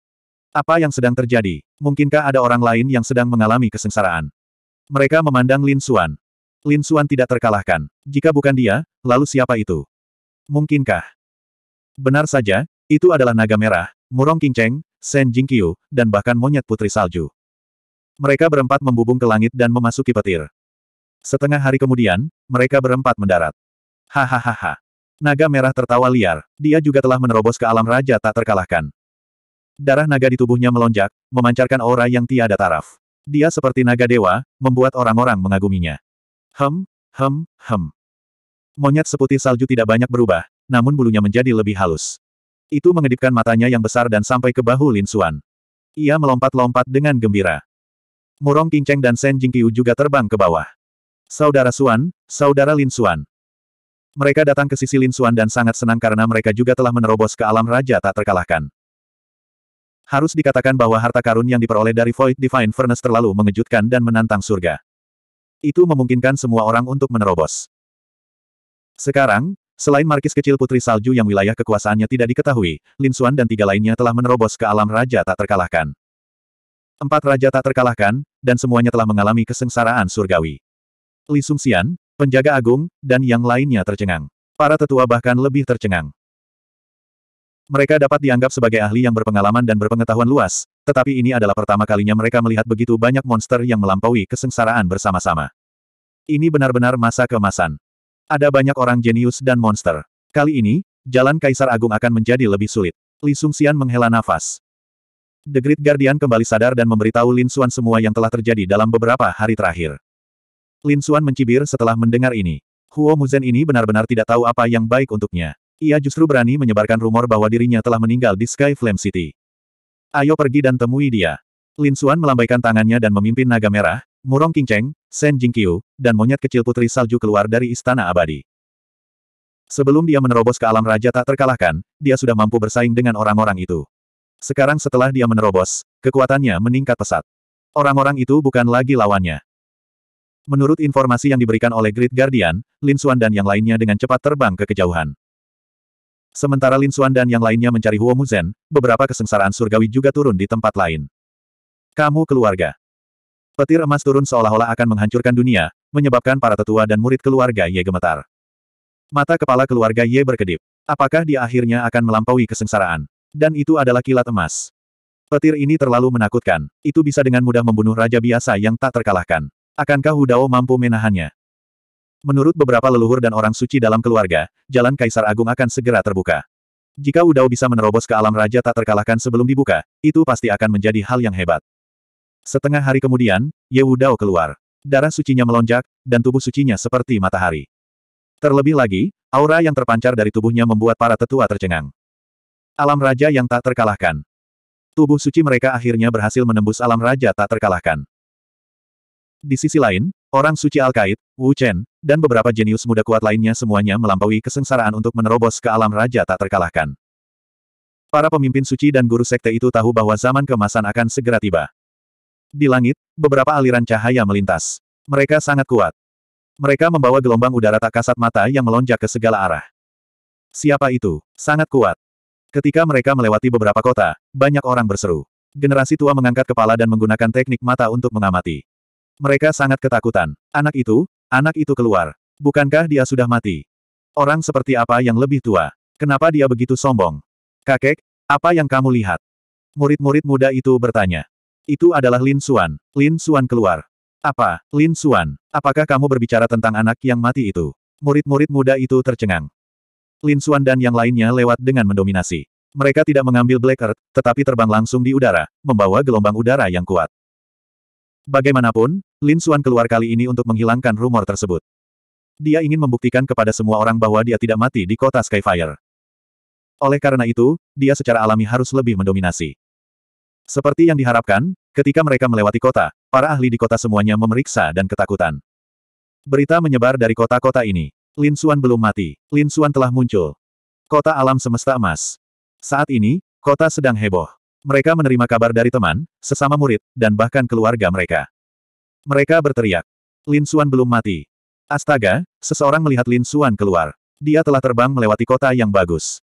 Apa yang sedang terjadi? Mungkinkah ada orang lain yang sedang mengalami kesengsaraan? Mereka memandang Lin Xuan. Lin Xuan tidak terkalahkan. Jika bukan dia, lalu siapa itu? Mungkinkah? Benar saja, itu adalah naga merah, murong kinceng, sen jingqiu, dan bahkan monyet putri salju. Mereka berempat membubung ke langit dan memasuki petir. Setengah hari kemudian, mereka berempat mendarat. Hahaha. Naga merah tertawa liar, dia juga telah menerobos ke alam raja tak terkalahkan. Darah naga di tubuhnya melonjak, memancarkan aura yang tiada taraf. Dia seperti naga dewa, membuat orang-orang mengaguminya. Hem, hem, hem. Monyet seputih salju tidak banyak berubah, namun bulunya menjadi lebih halus. Itu mengedipkan matanya yang besar dan sampai ke bahu Lin Xuan. Ia melompat-lompat dengan gembira. Murong Kinceng dan Shen Jingqiu juga terbang ke bawah. Saudara Suan, Saudara Lin Suan. Mereka datang ke sisi Lin Suan dan sangat senang karena mereka juga telah menerobos ke alam raja tak terkalahkan. Harus dikatakan bahwa harta karun yang diperoleh dari Void Divine Furnace terlalu mengejutkan dan menantang surga. Itu memungkinkan semua orang untuk menerobos. Sekarang, selain markis kecil Putri Salju yang wilayah kekuasaannya tidak diketahui, Lin Suan dan tiga lainnya telah menerobos ke alam raja tak terkalahkan. Empat raja tak terkalahkan, dan semuanya telah mengalami kesengsaraan surgawi. Li Sungxian, penjaga agung, dan yang lainnya tercengang. Para tetua bahkan lebih tercengang. Mereka dapat dianggap sebagai ahli yang berpengalaman dan berpengetahuan luas, tetapi ini adalah pertama kalinya mereka melihat begitu banyak monster yang melampaui kesengsaraan bersama-sama. Ini benar-benar masa kemasan. Ada banyak orang jenius dan monster. Kali ini, jalan Kaisar Agung akan menjadi lebih sulit. Li Sungxian menghela nafas. The Great Guardian kembali sadar dan memberitahu Lin Xuan semua yang telah terjadi dalam beberapa hari terakhir. Lin Xuan mencibir setelah mendengar ini. Huo Muzhen ini benar-benar tidak tahu apa yang baik untuknya. Ia justru berani menyebarkan rumor bahwa dirinya telah meninggal di Sky Flame City. Ayo pergi dan temui dia. Lin Xuan melambaikan tangannya dan memimpin naga merah, Murong Qingcheng, Shen Jingqiu, dan monyet kecil putri salju keluar dari istana abadi. Sebelum dia menerobos ke alam raja tak terkalahkan, dia sudah mampu bersaing dengan orang-orang itu. Sekarang setelah dia menerobos, kekuatannya meningkat pesat. Orang-orang itu bukan lagi lawannya. Menurut informasi yang diberikan oleh Great Guardian, Lin Xuan dan yang lainnya dengan cepat terbang ke kejauhan. Sementara Lin Xuan dan yang lainnya mencari Huo Muzen, beberapa kesengsaraan surgawi juga turun di tempat lain. Kamu keluarga. Petir emas turun seolah-olah akan menghancurkan dunia, menyebabkan para tetua dan murid keluarga Ye gemetar. Mata kepala keluarga Ye berkedip. Apakah dia akhirnya akan melampaui kesengsaraan? Dan itu adalah kilat emas. Petir ini terlalu menakutkan. Itu bisa dengan mudah membunuh raja biasa yang tak terkalahkan. Akankah Hudao mampu menahannya? Menurut beberapa leluhur dan orang suci dalam keluarga, jalan Kaisar Agung akan segera terbuka. Jika Hudao bisa menerobos ke alam raja tak terkalahkan sebelum dibuka, itu pasti akan menjadi hal yang hebat. Setengah hari kemudian, Ye Hudao keluar. Darah sucinya melonjak, dan tubuh sucinya seperti matahari. Terlebih lagi, aura yang terpancar dari tubuhnya membuat para tetua tercengang. Alam raja yang tak terkalahkan. Tubuh suci mereka akhirnya berhasil menembus alam raja tak terkalahkan. Di sisi lain, orang suci Al-Kaid, Wu Chen, dan beberapa jenius muda kuat lainnya semuanya melampaui kesengsaraan untuk menerobos ke alam raja tak terkalahkan. Para pemimpin suci dan guru sekte itu tahu bahwa zaman kemasan akan segera tiba. Di langit, beberapa aliran cahaya melintas. Mereka sangat kuat. Mereka membawa gelombang udara tak kasat mata yang melonjak ke segala arah. Siapa itu? Sangat kuat. Ketika mereka melewati beberapa kota, banyak orang berseru. Generasi tua mengangkat kepala dan menggunakan teknik mata untuk mengamati. Mereka sangat ketakutan. Anak itu, anak itu keluar. Bukankah dia sudah mati? Orang seperti apa yang lebih tua? Kenapa dia begitu sombong? Kakek, apa yang kamu lihat? Murid-murid muda itu bertanya. Itu adalah Lin Suan. Lin Suan keluar. Apa, Lin Suan, apakah kamu berbicara tentang anak yang mati itu? Murid-murid muda itu tercengang. Lin Suan dan yang lainnya lewat dengan mendominasi. Mereka tidak mengambil Black Earth, tetapi terbang langsung di udara, membawa gelombang udara yang kuat. Bagaimanapun, Lin Xuan keluar kali ini untuk menghilangkan rumor tersebut. Dia ingin membuktikan kepada semua orang bahwa dia tidak mati di kota Skyfire. Oleh karena itu, dia secara alami harus lebih mendominasi. Seperti yang diharapkan, ketika mereka melewati kota, para ahli di kota semuanya memeriksa dan ketakutan. Berita menyebar dari kota-kota ini. Lin Xuan belum mati. Lin Xuan telah muncul. Kota alam semesta emas. Saat ini, kota sedang heboh. Mereka menerima kabar dari teman, sesama murid, dan bahkan keluarga mereka. Mereka berteriak. Lin Xuan belum mati. Astaga, seseorang melihat Lin Xuan keluar. Dia telah terbang melewati kota yang bagus.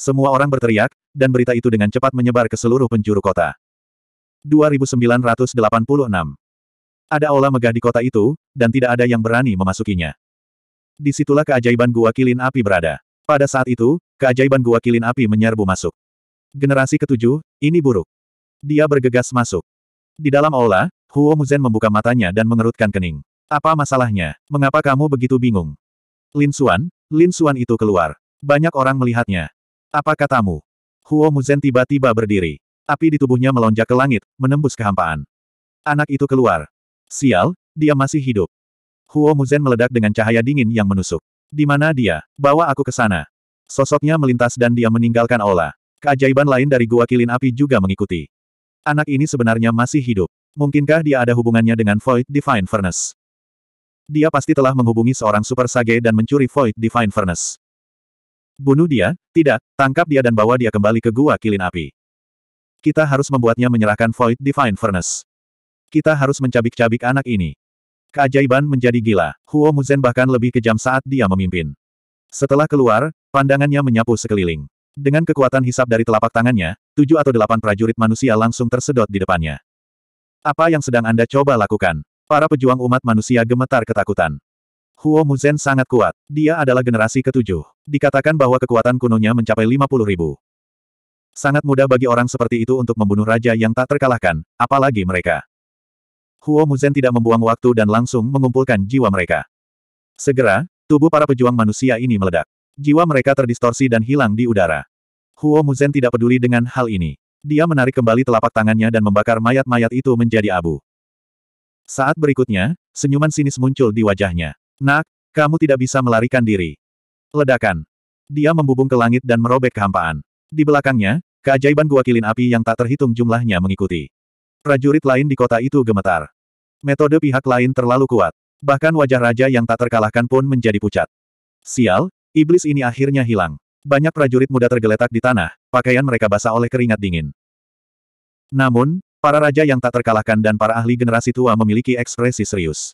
Semua orang berteriak, dan berita itu dengan cepat menyebar ke seluruh penjuru kota. 2986 Ada aula megah di kota itu, dan tidak ada yang berani memasukinya. Disitulah keajaiban gua kilin api berada. Pada saat itu, keajaiban gua kilin api menyerbu masuk. Generasi ketujuh, ini buruk. Dia bergegas masuk. Di dalam aula, Huo Muzen membuka matanya dan mengerutkan kening. Apa masalahnya? Mengapa kamu begitu bingung? Lin Suan, Lin Suan itu keluar. Banyak orang melihatnya. Apa katamu? Huo Muzen tiba-tiba berdiri. Api di tubuhnya melonjak ke langit, menembus kehampaan. Anak itu keluar. Sial, dia masih hidup. Huo Muzen meledak dengan cahaya dingin yang menusuk. Di mana dia? Bawa aku ke sana. Sosoknya melintas dan dia meninggalkan aula. Keajaiban lain dari gua kilin api juga mengikuti. Anak ini sebenarnya masih hidup. Mungkinkah dia ada hubungannya dengan Void Divine Furnace? Dia pasti telah menghubungi seorang Super Sage dan mencuri Void Divine Furnace. Bunuh dia? Tidak, tangkap dia dan bawa dia kembali ke gua kilin api. Kita harus membuatnya menyerahkan Void Divine Furnace. Kita harus mencabik-cabik anak ini. Keajaiban menjadi gila. Huo Muzen bahkan lebih kejam saat dia memimpin. Setelah keluar, pandangannya menyapu sekeliling. Dengan kekuatan hisap dari telapak tangannya, tujuh atau delapan prajurit manusia langsung tersedot di depannya. Apa yang sedang Anda coba lakukan? Para pejuang umat manusia gemetar ketakutan. Huo Muzen sangat kuat. Dia adalah generasi ketujuh. Dikatakan bahwa kekuatan kunonya mencapai lima puluh ribu. Sangat mudah bagi orang seperti itu untuk membunuh raja yang tak terkalahkan, apalagi mereka. Huo Muzen tidak membuang waktu dan langsung mengumpulkan jiwa mereka. Segera, tubuh para pejuang manusia ini meledak. Jiwa mereka terdistorsi dan hilang di udara. Huo Muzen tidak peduli dengan hal ini. Dia menarik kembali telapak tangannya dan membakar mayat-mayat itu menjadi abu. Saat berikutnya, senyuman sinis muncul di wajahnya. Nak, kamu tidak bisa melarikan diri. Ledakan. Dia membubung ke langit dan merobek kehampaan. Di belakangnya, keajaiban gua kilin api yang tak terhitung jumlahnya mengikuti. Prajurit lain di kota itu gemetar. Metode pihak lain terlalu kuat. Bahkan wajah raja yang tak terkalahkan pun menjadi pucat. Sial, Iblis ini akhirnya hilang. Banyak prajurit muda tergeletak di tanah, pakaian mereka basah oleh keringat dingin. Namun, para raja yang tak terkalahkan dan para ahli generasi tua memiliki ekspresi serius.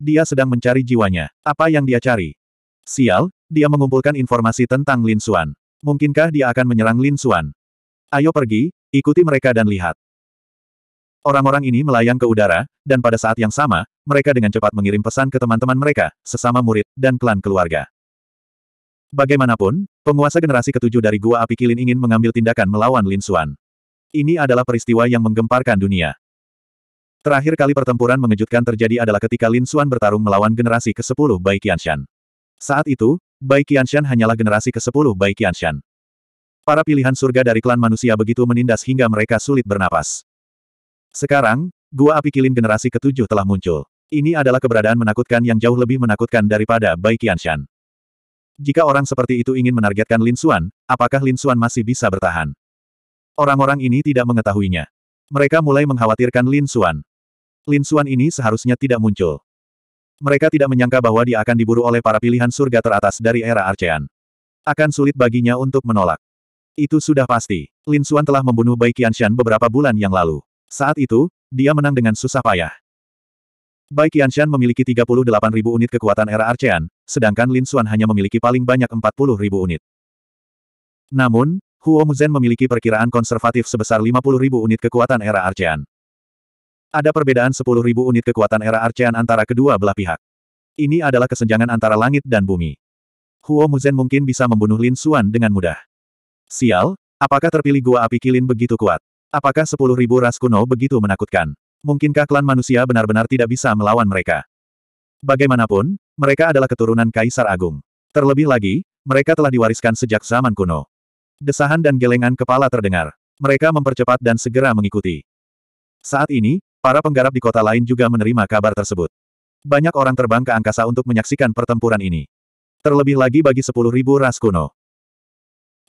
Dia sedang mencari jiwanya. Apa yang dia cari? Sial, dia mengumpulkan informasi tentang Lin Xuan. Mungkinkah dia akan menyerang Lin Xuan? Ayo pergi, ikuti mereka dan lihat. Orang-orang ini melayang ke udara, dan pada saat yang sama, mereka dengan cepat mengirim pesan ke teman-teman mereka, sesama murid, dan klan keluarga. Bagaimanapun, penguasa generasi ketujuh dari Gua Api Kilin ingin mengambil tindakan melawan Lin Xuan. Ini adalah peristiwa yang menggemparkan dunia. Terakhir kali pertempuran mengejutkan terjadi adalah ketika Lin Xuan bertarung melawan generasi ke-10 Bai Qianshan. Saat itu, Bai Qianshan hanyalah generasi ke-10 Bai Qianshan. Para pilihan surga dari klan manusia begitu menindas hingga mereka sulit bernapas. Sekarang, Gua Api Kilin generasi ketujuh telah muncul. Ini adalah keberadaan menakutkan yang jauh lebih menakutkan daripada Bai Qianshan. Jika orang seperti itu ingin menargetkan Lin Xuan, apakah Lin Xuan masih bisa bertahan? Orang-orang ini tidak mengetahuinya. Mereka mulai mengkhawatirkan Lin Xuan. Lin Xuan ini seharusnya tidak muncul. Mereka tidak menyangka bahwa dia akan diburu oleh para pilihan surga teratas dari era Archean. Akan sulit baginya untuk menolak. Itu sudah pasti. Lin Xuan telah membunuh Bai Qianshan beberapa bulan yang lalu. Saat itu, dia menang dengan susah payah. Bai Qianshan memiliki 38 ribu unit kekuatan era Archean, sedangkan Lin Xuan hanya memiliki paling banyak 40 ribu unit. Namun, Huo Muzhen memiliki perkiraan konservatif sebesar 50 ribu unit kekuatan era Archean. Ada perbedaan 10.000 unit kekuatan era Archean antara kedua belah pihak. Ini adalah kesenjangan antara langit dan bumi. Huo Muzhen mungkin bisa membunuh Lin Xuan dengan mudah. Sial, apakah terpilih gua api kilin begitu kuat? Apakah 10.000 ras kuno begitu menakutkan? mungkinkah klan manusia benar-benar tidak bisa melawan mereka? Bagaimanapun, mereka adalah keturunan Kaisar Agung. Terlebih lagi, mereka telah diwariskan sejak zaman kuno. Desahan dan gelengan kepala terdengar. Mereka mempercepat dan segera mengikuti. Saat ini, para penggarap di kota lain juga menerima kabar tersebut. Banyak orang terbang ke angkasa untuk menyaksikan pertempuran ini. Terlebih lagi bagi sepuluh ribu ras kuno.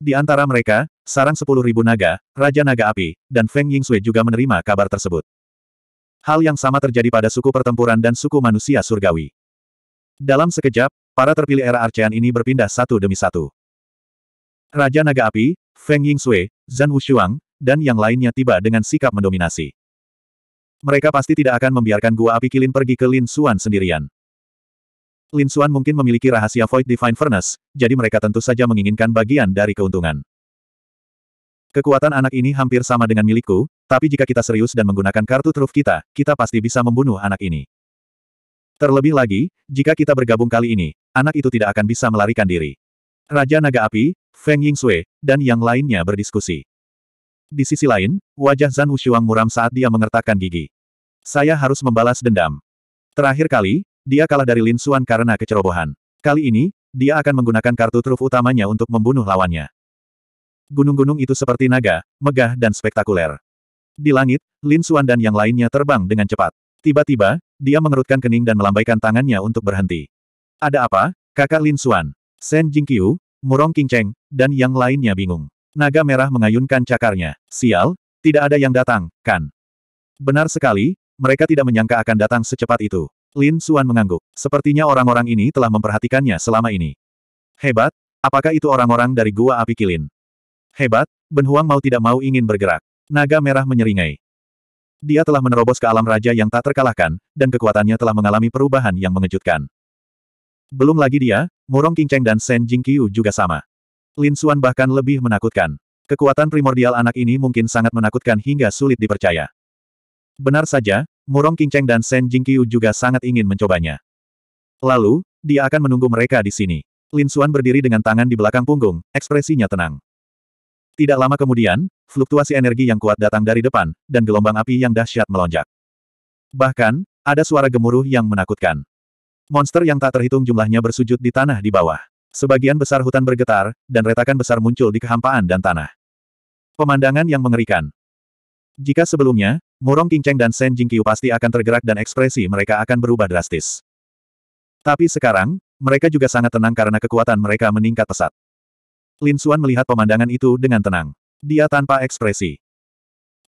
Di antara mereka, sarang sepuluh ribu naga, Raja Naga Api, dan Feng Yingsui juga menerima kabar tersebut. Hal yang sama terjadi pada suku pertempuran dan suku manusia surgawi. Dalam sekejap, para terpilih era Arcean ini berpindah satu demi satu. Raja Naga Api, Feng Yingxue, Zhan Wushuang, dan yang lainnya tiba dengan sikap mendominasi. Mereka pasti tidak akan membiarkan gua api kilin pergi ke Lin Xuan sendirian. Lin Xuan mungkin memiliki rahasia Void Divine Furnace, jadi mereka tentu saja menginginkan bagian dari keuntungan. Kekuatan anak ini hampir sama dengan milikku, tapi jika kita serius dan menggunakan kartu truf kita, kita pasti bisa membunuh anak ini. Terlebih lagi, jika kita bergabung kali ini, anak itu tidak akan bisa melarikan diri. Raja Naga Api, Feng Yingsue, dan yang lainnya berdiskusi. Di sisi lain, wajah Zan Wushuang muram saat dia mengertakkan gigi. Saya harus membalas dendam. Terakhir kali, dia kalah dari Lin Xuan karena kecerobohan. Kali ini, dia akan menggunakan kartu truf utamanya untuk membunuh lawannya. Gunung-gunung itu seperti naga, megah dan spektakuler. Di langit, Lin Xuan dan yang lainnya terbang dengan cepat. Tiba-tiba, dia mengerutkan kening dan melambaikan tangannya untuk berhenti. Ada apa, kakak Lin Xuan? Shen Jingqiu, Murong Qingcheng, dan yang lainnya bingung. Naga merah mengayunkan cakarnya. Sial, tidak ada yang datang, kan? Benar sekali, mereka tidak menyangka akan datang secepat itu. Lin Xuan mengangguk. Sepertinya orang-orang ini telah memperhatikannya selama ini. Hebat, apakah itu orang-orang dari Gua Api Kilin? Hebat, Ben Huang mau tidak mau ingin bergerak. Naga merah menyeringai. Dia telah menerobos ke alam raja yang tak terkalahkan, dan kekuatannya telah mengalami perubahan yang mengejutkan. Belum lagi dia, Murong Qingcheng dan Shen Jingqiu juga sama. Lin Xuan bahkan lebih menakutkan. Kekuatan primordial anak ini mungkin sangat menakutkan hingga sulit dipercaya. Benar saja, Murong Qingcheng dan Shen Jingqiu juga sangat ingin mencobanya. Lalu, dia akan menunggu mereka di sini. Lin Xuan berdiri dengan tangan di belakang punggung, ekspresinya tenang. Tidak lama kemudian, fluktuasi energi yang kuat datang dari depan, dan gelombang api yang dahsyat melonjak. Bahkan, ada suara gemuruh yang menakutkan. Monster yang tak terhitung jumlahnya bersujud di tanah di bawah. Sebagian besar hutan bergetar, dan retakan besar muncul di kehampaan dan tanah. Pemandangan yang mengerikan. Jika sebelumnya, Murong Kingceng dan Shen Jingqiu pasti akan tergerak dan ekspresi mereka akan berubah drastis. Tapi sekarang, mereka juga sangat tenang karena kekuatan mereka meningkat pesat. Lin Xuan melihat pemandangan itu dengan tenang. Dia tanpa ekspresi.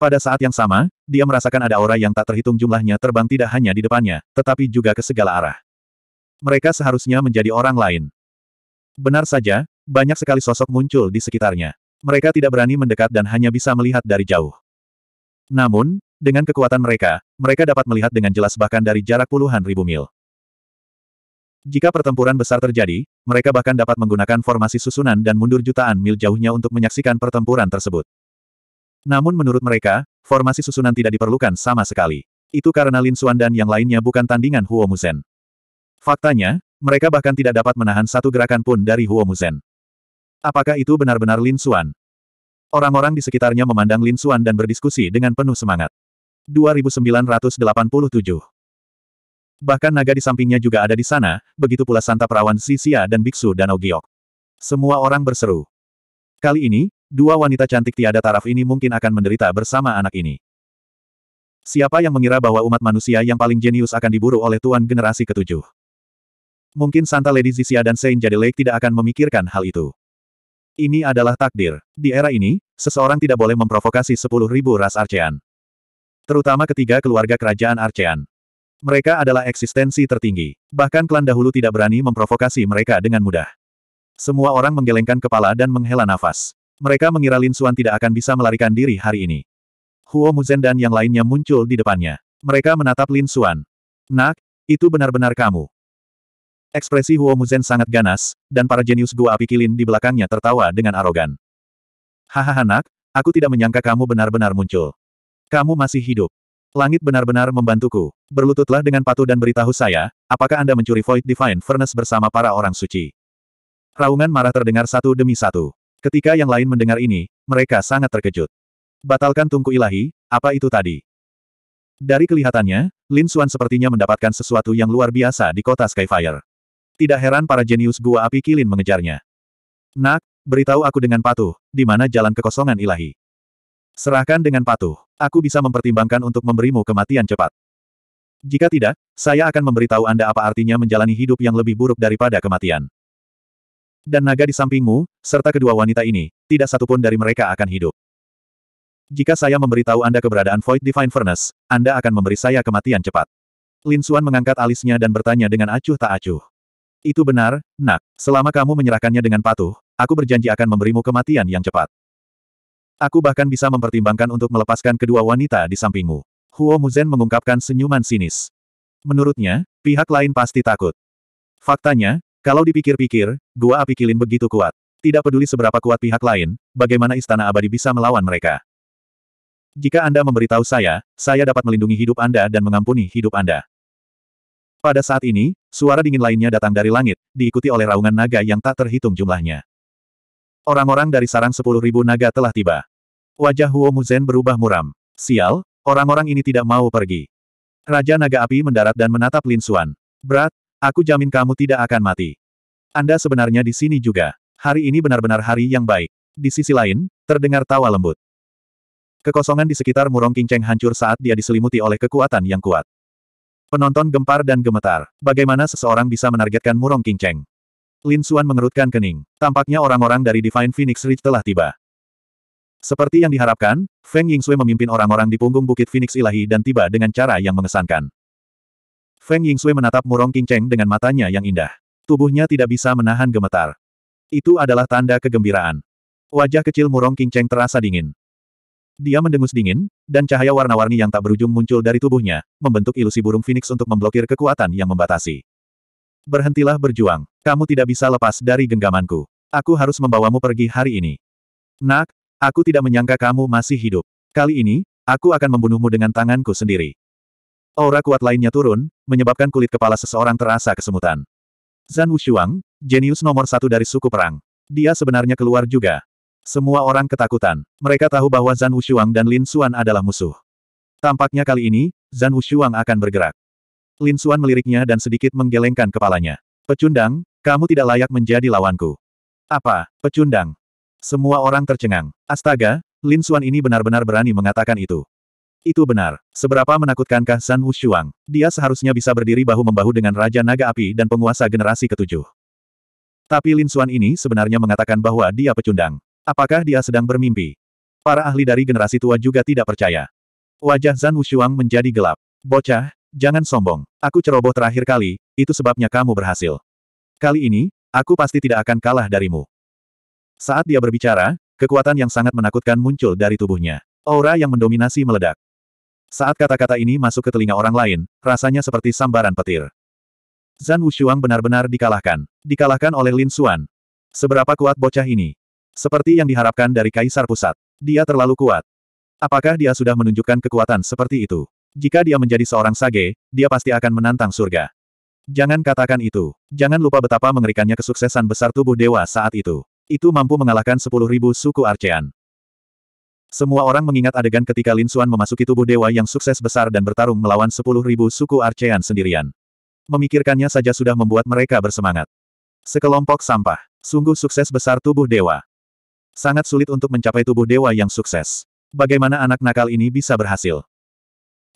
Pada saat yang sama, dia merasakan ada aura yang tak terhitung jumlahnya terbang tidak hanya di depannya, tetapi juga ke segala arah. Mereka seharusnya menjadi orang lain. Benar saja, banyak sekali sosok muncul di sekitarnya. Mereka tidak berani mendekat dan hanya bisa melihat dari jauh. Namun, dengan kekuatan mereka, mereka dapat melihat dengan jelas bahkan dari jarak puluhan ribu mil. Jika pertempuran besar terjadi, mereka bahkan dapat menggunakan formasi susunan dan mundur jutaan mil jauhnya untuk menyaksikan pertempuran tersebut. Namun menurut mereka, formasi susunan tidak diperlukan sama sekali. Itu karena Lin Xuan dan yang lainnya bukan tandingan Huo Muzhen. Faktanya, mereka bahkan tidak dapat menahan satu gerakan pun dari Huo Muzhen. Apakah itu benar-benar Lin Xuan? Orang-orang di sekitarnya memandang Lin Xuan dan berdiskusi dengan penuh semangat. 2987 Bahkan naga di sampingnya juga ada di sana, begitu pula santa perawan Sisia dan biksu Danau Giok. Semua orang berseru. Kali ini, dua wanita cantik tiada taraf ini mungkin akan menderita bersama anak ini. Siapa yang mengira bahwa umat manusia yang paling jenius akan diburu oleh tuan generasi ketujuh? Mungkin Santa Lady Zizia dan Saint Jade Lake tidak akan memikirkan hal itu. Ini adalah takdir. Di era ini, seseorang tidak boleh memprovokasi sepuluh ribu ras Arcean. Terutama ketiga keluarga kerajaan Arcean. Mereka adalah eksistensi tertinggi. Bahkan klan dahulu tidak berani memprovokasi mereka dengan mudah. Semua orang menggelengkan kepala dan menghela nafas. Mereka mengira Lin Suan tidak akan bisa melarikan diri hari ini. Huo Muzen dan yang lainnya muncul di depannya. Mereka menatap Lin Suan. Nak, itu benar-benar kamu. Ekspresi Huo Muzen sangat ganas, dan para jenius gua api kilin di belakangnya tertawa dengan arogan. Hahaha nak, aku tidak menyangka kamu benar-benar muncul. Kamu masih hidup. Langit benar-benar membantuku. Berlututlah dengan patuh dan beritahu saya, apakah Anda mencuri Void Divine Furnace bersama para orang suci. Raungan marah terdengar satu demi satu. Ketika yang lain mendengar ini, mereka sangat terkejut. Batalkan tungku ilahi, apa itu tadi? Dari kelihatannya, Lin Xuan sepertinya mendapatkan sesuatu yang luar biasa di kota Skyfire. Tidak heran para jenius gua api kilin mengejarnya. Nak, beritahu aku dengan patuh, di mana jalan kekosongan ilahi. Serahkan dengan patuh. Aku bisa mempertimbangkan untuk memberimu kematian cepat. Jika tidak, saya akan memberitahu Anda apa artinya menjalani hidup yang lebih buruk daripada kematian. Dan naga di sampingmu, serta kedua wanita ini, tidak satupun dari mereka akan hidup. Jika saya memberitahu Anda keberadaan Void Divine Furnace, Anda akan memberi saya kematian cepat. Lin Xuan mengangkat alisnya dan bertanya dengan acuh tak acuh. Itu benar, nak. Selama kamu menyerahkannya dengan patuh, aku berjanji akan memberimu kematian yang cepat. Aku bahkan bisa mempertimbangkan untuk melepaskan kedua wanita di sampingmu. Huo Muzen mengungkapkan senyuman sinis. Menurutnya, pihak lain pasti takut. Faktanya, kalau dipikir-pikir, gua api kilin begitu kuat. Tidak peduli seberapa kuat pihak lain, bagaimana istana abadi bisa melawan mereka. Jika Anda memberitahu saya, saya dapat melindungi hidup Anda dan mengampuni hidup Anda. Pada saat ini, suara dingin lainnya datang dari langit, diikuti oleh raungan naga yang tak terhitung jumlahnya. Orang-orang dari sarang sepuluh ribu naga telah tiba. Wajah Huo Muzen berubah muram. Sial, orang-orang ini tidak mau pergi. Raja Naga Api mendarat dan menatap Lin Xuan. Berat, aku jamin kamu tidak akan mati. Anda sebenarnya di sini juga. Hari ini benar-benar hari yang baik. Di sisi lain, terdengar tawa lembut. Kekosongan di sekitar Murong Kinceng hancur saat dia diselimuti oleh kekuatan yang kuat. Penonton gempar dan gemetar. Bagaimana seseorang bisa menargetkan Murong Kinceng? Lin Xuan mengerutkan kening. Tampaknya orang-orang dari Divine Phoenix Ridge telah tiba. Seperti yang diharapkan, Feng Yingxue memimpin orang-orang di punggung Bukit Phoenix Ilahi dan tiba dengan cara yang mengesankan. Feng Yingxue menatap Murong Qingcheng dengan matanya yang indah. Tubuhnya tidak bisa menahan gemetar. Itu adalah tanda kegembiraan. Wajah kecil Murong Qingcheng terasa dingin. Dia mendengus dingin, dan cahaya warna-warni yang tak berujung muncul dari tubuhnya, membentuk ilusi burung phoenix untuk memblokir kekuatan yang membatasi. Berhentilah berjuang. Kamu tidak bisa lepas dari genggamanku. Aku harus membawamu pergi hari ini. Nak, aku tidak menyangka kamu masih hidup. Kali ini, aku akan membunuhmu dengan tanganku sendiri. Aura kuat lainnya turun, menyebabkan kulit kepala seseorang terasa kesemutan. Zan Wushuang, jenius nomor satu dari suku perang. Dia sebenarnya keluar juga. Semua orang ketakutan. Mereka tahu bahwa Zan Wushuang dan Lin Xuan adalah musuh. Tampaknya kali ini, Zan Wushuang akan bergerak. Lin Suan meliriknya dan sedikit menggelengkan kepalanya. Pecundang, kamu tidak layak menjadi lawanku. Apa, pecundang? Semua orang tercengang. Astaga, Lin Suan ini benar-benar berani mengatakan itu. Itu benar. Seberapa menakutkankah San Wushuang? Dia seharusnya bisa berdiri bahu-membahu dengan Raja Naga Api dan penguasa generasi ketujuh. Tapi Lin Suan ini sebenarnya mengatakan bahwa dia pecundang. Apakah dia sedang bermimpi? Para ahli dari generasi tua juga tidak percaya. Wajah Zan Wushuang menjadi gelap. Bocah, Jangan sombong. Aku ceroboh terakhir kali, itu sebabnya kamu berhasil. Kali ini, aku pasti tidak akan kalah darimu. Saat dia berbicara, kekuatan yang sangat menakutkan muncul dari tubuhnya. Aura yang mendominasi meledak. Saat kata-kata ini masuk ke telinga orang lain, rasanya seperti sambaran petir. Zan Wushuang benar-benar dikalahkan. Dikalahkan oleh Lin Xuan. Seberapa kuat bocah ini? Seperti yang diharapkan dari Kaisar Pusat. Dia terlalu kuat. Apakah dia sudah menunjukkan kekuatan seperti itu? Jika dia menjadi seorang sage, dia pasti akan menantang surga. Jangan katakan itu. Jangan lupa betapa mengerikannya kesuksesan besar tubuh dewa saat itu. Itu mampu mengalahkan 10.000 suku Archean. Semua orang mengingat adegan ketika Lin Xuan memasuki tubuh dewa yang sukses besar dan bertarung melawan 10.000 suku Archean sendirian. Memikirkannya saja sudah membuat mereka bersemangat. Sekelompok sampah. Sungguh sukses besar tubuh dewa. Sangat sulit untuk mencapai tubuh dewa yang sukses. Bagaimana anak nakal ini bisa berhasil?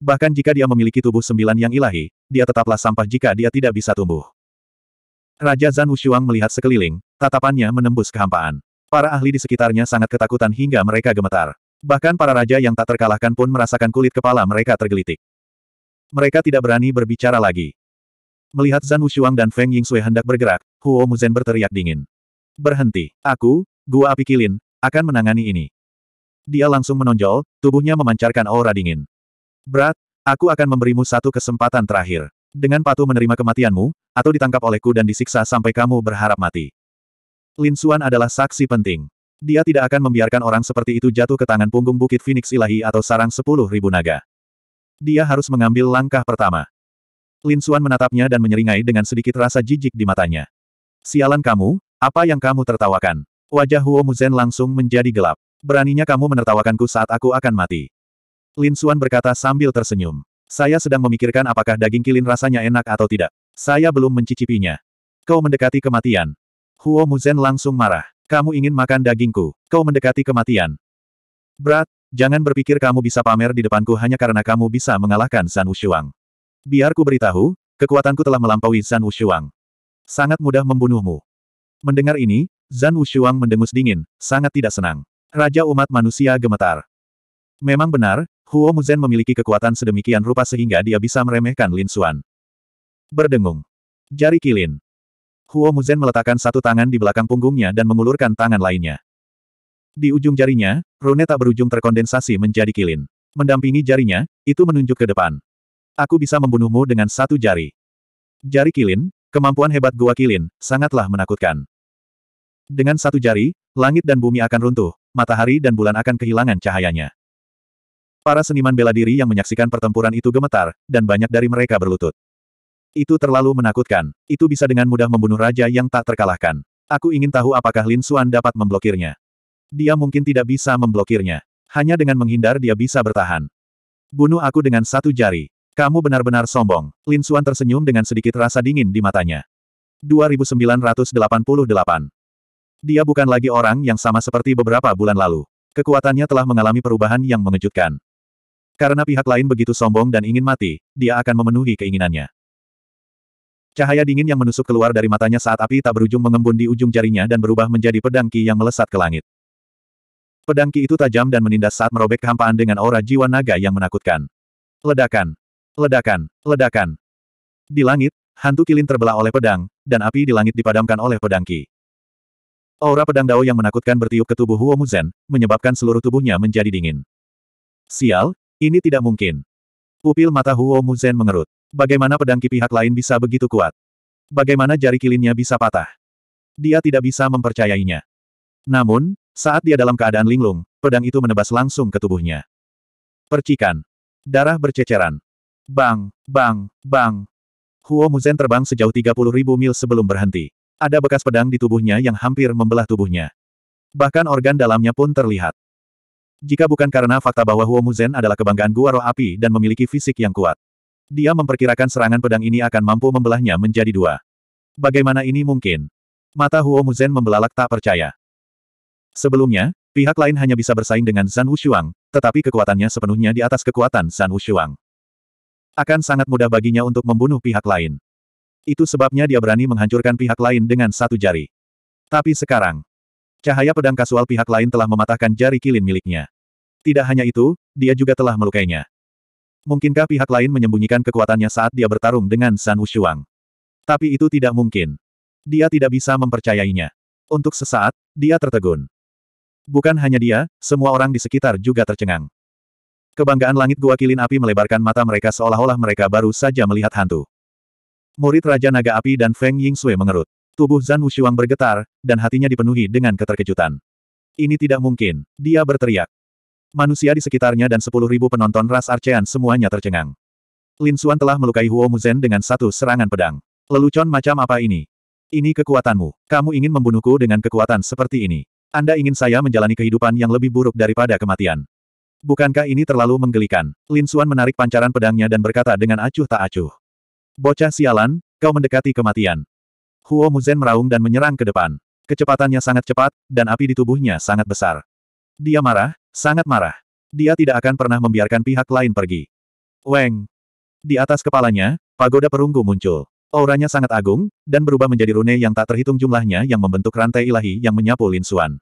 Bahkan jika dia memiliki tubuh sembilan yang ilahi, dia tetaplah sampah jika dia tidak bisa tumbuh. Raja Zan Wushuang melihat sekeliling, tatapannya menembus kehampaan. Para ahli di sekitarnya sangat ketakutan hingga mereka gemetar. Bahkan para raja yang tak terkalahkan pun merasakan kulit kepala mereka tergelitik. Mereka tidak berani berbicara lagi. Melihat Zan Wushuang dan Feng Ying Sui hendak bergerak, Huo Muzhen berteriak dingin. Berhenti, aku, gua api kilin, akan menangani ini. Dia langsung menonjol, tubuhnya memancarkan aura dingin. Brat, aku akan memberimu satu kesempatan terakhir. Dengan patuh menerima kematianmu, atau ditangkap olehku dan disiksa sampai kamu berharap mati. Lin Xuan adalah saksi penting. Dia tidak akan membiarkan orang seperti itu jatuh ke tangan punggung Bukit Phoenix Ilahi atau sarang sepuluh ribu naga. Dia harus mengambil langkah pertama. Lin Xuan menatapnya dan menyeringai dengan sedikit rasa jijik di matanya. Sialan kamu, apa yang kamu tertawakan? Wajah Huo Muzen langsung menjadi gelap. Beraninya kamu menertawakanku saat aku akan mati. Lin Suan berkata sambil tersenyum. Saya sedang memikirkan apakah daging kilin rasanya enak atau tidak. Saya belum mencicipinya. Kau mendekati kematian. Huo Muzhen langsung marah. Kamu ingin makan dagingku. Kau mendekati kematian. Berat, jangan berpikir kamu bisa pamer di depanku hanya karena kamu bisa mengalahkan Zan Wushuang. Biar ku beritahu, kekuatanku telah melampaui Zan Wushuang. Sangat mudah membunuhmu. Mendengar ini, Zan Wushuang mendengus dingin, sangat tidak senang. Raja umat manusia gemetar. Memang benar, Huo Muzhen memiliki kekuatan sedemikian rupa sehingga dia bisa meremehkan Lin Xuan. Berdengung. Jari kilin. Huo Muzhen meletakkan satu tangan di belakang punggungnya dan mengulurkan tangan lainnya. Di ujung jarinya, rune tak berujung terkondensasi menjadi kilin. Mendampingi jarinya, itu menunjuk ke depan. Aku bisa membunuhmu dengan satu jari. Jari kilin, kemampuan hebat gua kilin, sangatlah menakutkan. Dengan satu jari, langit dan bumi akan runtuh, matahari dan bulan akan kehilangan cahayanya. Para seniman bela diri yang menyaksikan pertempuran itu gemetar, dan banyak dari mereka berlutut. Itu terlalu menakutkan. Itu bisa dengan mudah membunuh raja yang tak terkalahkan. Aku ingin tahu apakah Lin Xuan dapat memblokirnya. Dia mungkin tidak bisa memblokirnya. Hanya dengan menghindar dia bisa bertahan. Bunuh aku dengan satu jari. Kamu benar-benar sombong. Lin Xuan tersenyum dengan sedikit rasa dingin di matanya. 2988 Dia bukan lagi orang yang sama seperti beberapa bulan lalu. Kekuatannya telah mengalami perubahan yang mengejutkan. Karena pihak lain begitu sombong dan ingin mati, dia akan memenuhi keinginannya. Cahaya dingin yang menusuk keluar dari matanya saat api tak berujung mengembun di ujung jarinya dan berubah menjadi pedang ki yang melesat ke langit. Pedang ki itu tajam dan menindas saat merobek kehampaan dengan aura jiwa naga yang menakutkan. Ledakan! Ledakan! Ledakan! Di langit, hantu kilin terbelah oleh pedang, dan api di langit dipadamkan oleh pedang ki. Aura pedang dao yang menakutkan bertiup ke tubuh Huomuzen, menyebabkan seluruh tubuhnya menjadi dingin. Sial, ini tidak mungkin. Upil mata Huo Muzen mengerut. Bagaimana pedang ki pihak lain bisa begitu kuat? Bagaimana jari kilinnya bisa patah? Dia tidak bisa mempercayainya. Namun, saat dia dalam keadaan linglung, pedang itu menebas langsung ke tubuhnya. Percikan. Darah berceceran. Bang, bang, bang. Huo Muzen terbang sejauh 30 ribu mil sebelum berhenti. Ada bekas pedang di tubuhnya yang hampir membelah tubuhnya. Bahkan organ dalamnya pun terlihat jika bukan karena fakta bahwa Huo Muzen adalah kebanggaan gua roh api dan memiliki fisik yang kuat. Dia memperkirakan serangan pedang ini akan mampu membelahnya menjadi dua. Bagaimana ini mungkin? Mata Huo Muzen membelalak tak percaya. Sebelumnya, pihak lain hanya bisa bersaing dengan Zan Wushuang, tetapi kekuatannya sepenuhnya di atas kekuatan Zan Wushuang. Akan sangat mudah baginya untuk membunuh pihak lain. Itu sebabnya dia berani menghancurkan pihak lain dengan satu jari. Tapi sekarang, cahaya pedang kasual pihak lain telah mematahkan jari kilin miliknya. Tidak hanya itu, dia juga telah melukainya. Mungkinkah pihak lain menyembunyikan kekuatannya saat dia bertarung dengan San Wushuang? Tapi itu tidak mungkin. Dia tidak bisa mempercayainya. Untuk sesaat, dia tertegun. Bukan hanya dia, semua orang di sekitar juga tercengang. Kebanggaan langit gua kilin api melebarkan mata mereka seolah-olah mereka baru saja melihat hantu. Murid Raja Naga Api dan Feng Ying Sui mengerut. Tubuh Zan Wushuang bergetar, dan hatinya dipenuhi dengan keterkejutan. Ini tidak mungkin, dia berteriak. Manusia di sekitarnya dan sepuluh ribu penonton ras Arcean semuanya tercengang. Lin Xuan telah melukai Huo Muzen dengan satu serangan pedang. Lelucon macam apa ini? Ini kekuatanmu. Kamu ingin membunuhku dengan kekuatan seperti ini. Anda ingin saya menjalani kehidupan yang lebih buruk daripada kematian. Bukankah ini terlalu menggelikan? Lin Xuan menarik pancaran pedangnya dan berkata dengan acuh tak acuh. Bocah sialan, kau mendekati kematian. Huo Muzen meraung dan menyerang ke depan. Kecepatannya sangat cepat, dan api di tubuhnya sangat besar. Dia marah, sangat marah. Dia tidak akan pernah membiarkan pihak lain pergi. Weng. Di atas kepalanya, pagoda perunggu muncul. Auranya sangat agung, dan berubah menjadi rune yang tak terhitung jumlahnya yang membentuk rantai ilahi yang menyapu Lin Xuan.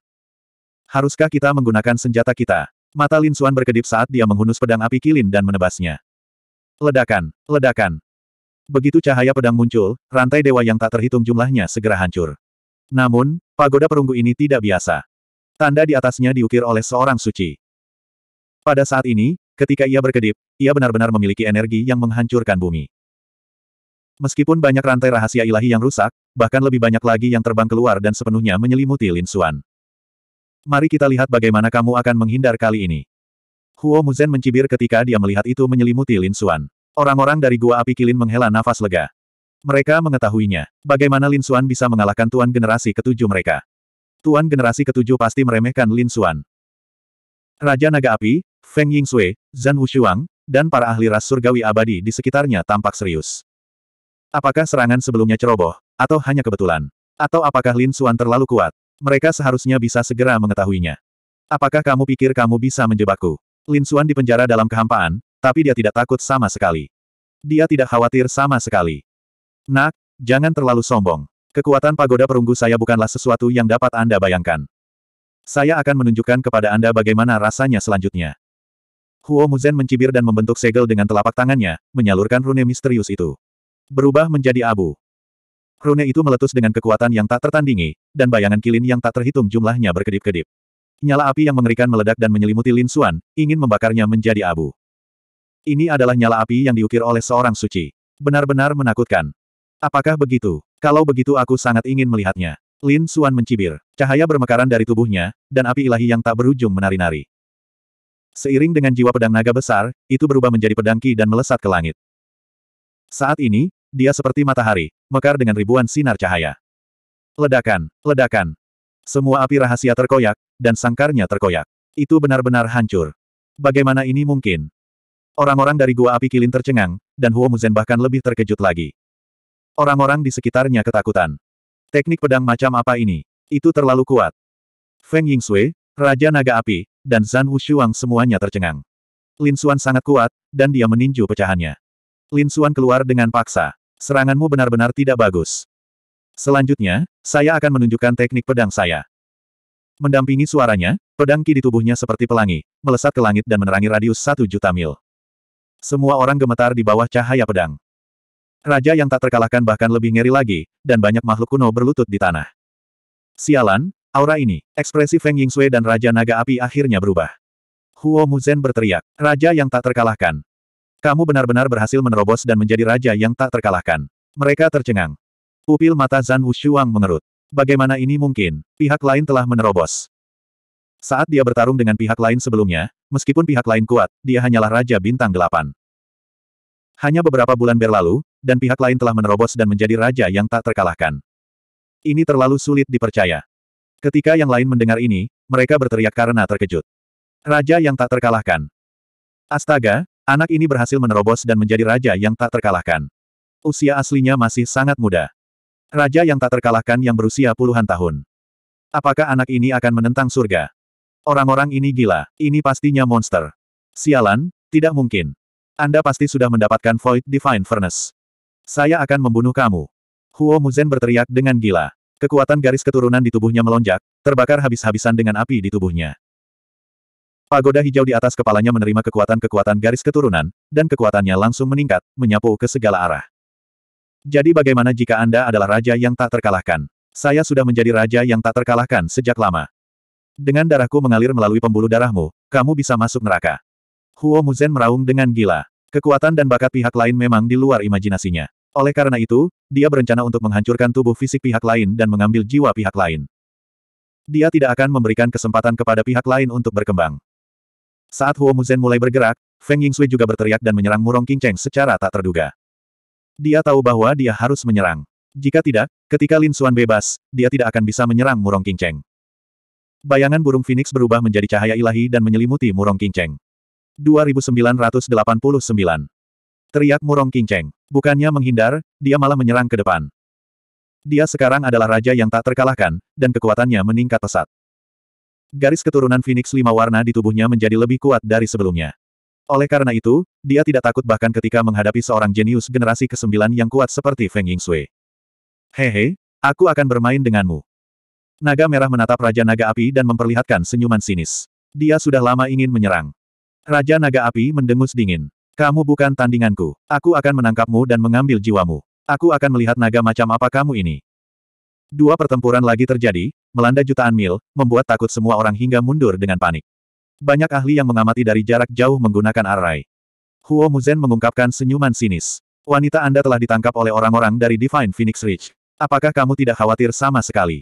Haruskah kita menggunakan senjata kita? Mata Lin Xuan berkedip saat dia menghunus pedang api kilin dan menebasnya. Ledakan, ledakan. Begitu cahaya pedang muncul, rantai dewa yang tak terhitung jumlahnya segera hancur. Namun, pagoda perunggu ini tidak biasa. Tanda di atasnya diukir oleh seorang suci. Pada saat ini, ketika ia berkedip, ia benar-benar memiliki energi yang menghancurkan bumi. Meskipun banyak rantai rahasia ilahi yang rusak, bahkan lebih banyak lagi yang terbang keluar dan sepenuhnya menyelimuti Lin Xuan. Mari kita lihat bagaimana kamu akan menghindar kali ini. Huo Muzen mencibir ketika dia melihat itu menyelimuti Lin Xuan. Orang-orang dari Gua Api Kilin menghela nafas lega. Mereka mengetahuinya. Bagaimana Lin Xuan bisa mengalahkan tuan generasi ketujuh mereka. Tuan generasi ketujuh pasti meremehkan Lin Xuan. Raja Naga Api, Feng Ying Sui, Zhan Wushuang, dan para ahli ras surgawi abadi di sekitarnya tampak serius. Apakah serangan sebelumnya ceroboh, atau hanya kebetulan? Atau apakah Lin Xuan terlalu kuat? Mereka seharusnya bisa segera mengetahuinya. Apakah kamu pikir kamu bisa menjebakku? Lin Xuan dipenjara dalam kehampaan, tapi dia tidak takut sama sekali. Dia tidak khawatir sama sekali. Nak, jangan terlalu sombong. Kekuatan pagoda perunggu saya bukanlah sesuatu yang dapat Anda bayangkan. Saya akan menunjukkan kepada Anda bagaimana rasanya selanjutnya. Huo Muzen mencibir dan membentuk segel dengan telapak tangannya, menyalurkan rune misterius itu. Berubah menjadi abu. Rune itu meletus dengan kekuatan yang tak tertandingi, dan bayangan kilin yang tak terhitung jumlahnya berkedip-kedip. Nyala api yang mengerikan meledak dan menyelimuti Lin Xuan, ingin membakarnya menjadi abu. Ini adalah nyala api yang diukir oleh seorang suci. Benar-benar menakutkan. Apakah begitu? Kalau begitu aku sangat ingin melihatnya. Lin Suan mencibir. Cahaya bermekaran dari tubuhnya, dan api ilahi yang tak berujung menari-nari. Seiring dengan jiwa pedang naga besar, itu berubah menjadi pedangki dan melesat ke langit. Saat ini, dia seperti matahari, mekar dengan ribuan sinar cahaya. Ledakan, ledakan. Semua api rahasia terkoyak, dan sangkarnya terkoyak. Itu benar-benar hancur. Bagaimana ini mungkin? Orang-orang dari gua api kilin tercengang, dan Huo Muzen bahkan lebih terkejut lagi. Orang-orang di sekitarnya ketakutan. Teknik pedang macam apa ini? Itu terlalu kuat. Feng Sui, Raja Naga Api, dan Zan Wushuang semuanya tercengang. Lin Xuan sangat kuat, dan dia meninju pecahannya. Lin Xuan keluar dengan paksa. Seranganmu benar-benar tidak bagus. Selanjutnya, saya akan menunjukkan teknik pedang saya. Mendampingi suaranya, pedang ki di tubuhnya seperti pelangi, melesat ke langit dan menerangi radius satu juta mil. Semua orang gemetar di bawah cahaya pedang. Raja yang tak terkalahkan bahkan lebih ngeri lagi, dan banyak makhluk kuno berlutut di tanah. Sialan, aura ini, ekspresi Feng Yingsui dan Raja Naga Api akhirnya berubah. Huo Muzhen berteriak, Raja yang tak terkalahkan. Kamu benar-benar berhasil menerobos dan menjadi raja yang tak terkalahkan. Mereka tercengang. Pupil mata Zan Wushuang mengerut. Bagaimana ini mungkin? Pihak lain telah menerobos. Saat dia bertarung dengan pihak lain sebelumnya, meskipun pihak lain kuat, dia hanyalah Raja Bintang Delapan. Hanya beberapa bulan berlalu, dan pihak lain telah menerobos dan menjadi raja yang tak terkalahkan. Ini terlalu sulit dipercaya. Ketika yang lain mendengar ini, mereka berteriak karena terkejut. Raja yang tak terkalahkan. Astaga, anak ini berhasil menerobos dan menjadi raja yang tak terkalahkan. Usia aslinya masih sangat muda. Raja yang tak terkalahkan yang berusia puluhan tahun. Apakah anak ini akan menentang surga? Orang-orang ini gila, ini pastinya monster. Sialan, tidak mungkin. Anda pasti sudah mendapatkan Void Divine Furnace. Saya akan membunuh kamu. Huo Muzen berteriak dengan gila. Kekuatan garis keturunan di tubuhnya melonjak, terbakar habis-habisan dengan api di tubuhnya. Pagoda hijau di atas kepalanya menerima kekuatan-kekuatan garis keturunan, dan kekuatannya langsung meningkat, menyapu ke segala arah. Jadi bagaimana jika Anda adalah raja yang tak terkalahkan? Saya sudah menjadi raja yang tak terkalahkan sejak lama. Dengan darahku mengalir melalui pembuluh darahmu, kamu bisa masuk neraka. Huo Muzen meraung dengan gila. Kekuatan dan bakat pihak lain memang di luar imajinasinya. Oleh karena itu, dia berencana untuk menghancurkan tubuh fisik pihak lain dan mengambil jiwa pihak lain. Dia tidak akan memberikan kesempatan kepada pihak lain untuk berkembang. Saat Huo Muzhen mulai bergerak, Feng Yingsui juga berteriak dan menyerang Murong Qingcheng secara tak terduga. Dia tahu bahwa dia harus menyerang. Jika tidak, ketika Lin Xuan bebas, dia tidak akan bisa menyerang Murong Qingcheng. Bayangan burung Phoenix berubah menjadi cahaya ilahi dan menyelimuti Murong Qingcheng. 2989 Teriak Murong Kinceng. Bukannya menghindar, dia malah menyerang ke depan. Dia sekarang adalah raja yang tak terkalahkan, dan kekuatannya meningkat pesat. Garis keturunan Phoenix lima warna di tubuhnya menjadi lebih kuat dari sebelumnya. Oleh karena itu, dia tidak takut bahkan ketika menghadapi seorang jenius generasi ke-9 yang kuat seperti Feng Yingsui. Hehe, aku akan bermain denganmu. Naga merah menatap Raja Naga Api dan memperlihatkan senyuman sinis. Dia sudah lama ingin menyerang. Raja Naga Api mendengus dingin. Kamu bukan tandinganku. Aku akan menangkapmu dan mengambil jiwamu. Aku akan melihat naga macam apa kamu ini. Dua pertempuran lagi terjadi, melanda jutaan mil, membuat takut semua orang hingga mundur dengan panik. Banyak ahli yang mengamati dari jarak jauh menggunakan arai. Huo Muzen mengungkapkan senyuman sinis. Wanita Anda telah ditangkap oleh orang-orang dari Divine Phoenix Ridge. Apakah kamu tidak khawatir sama sekali?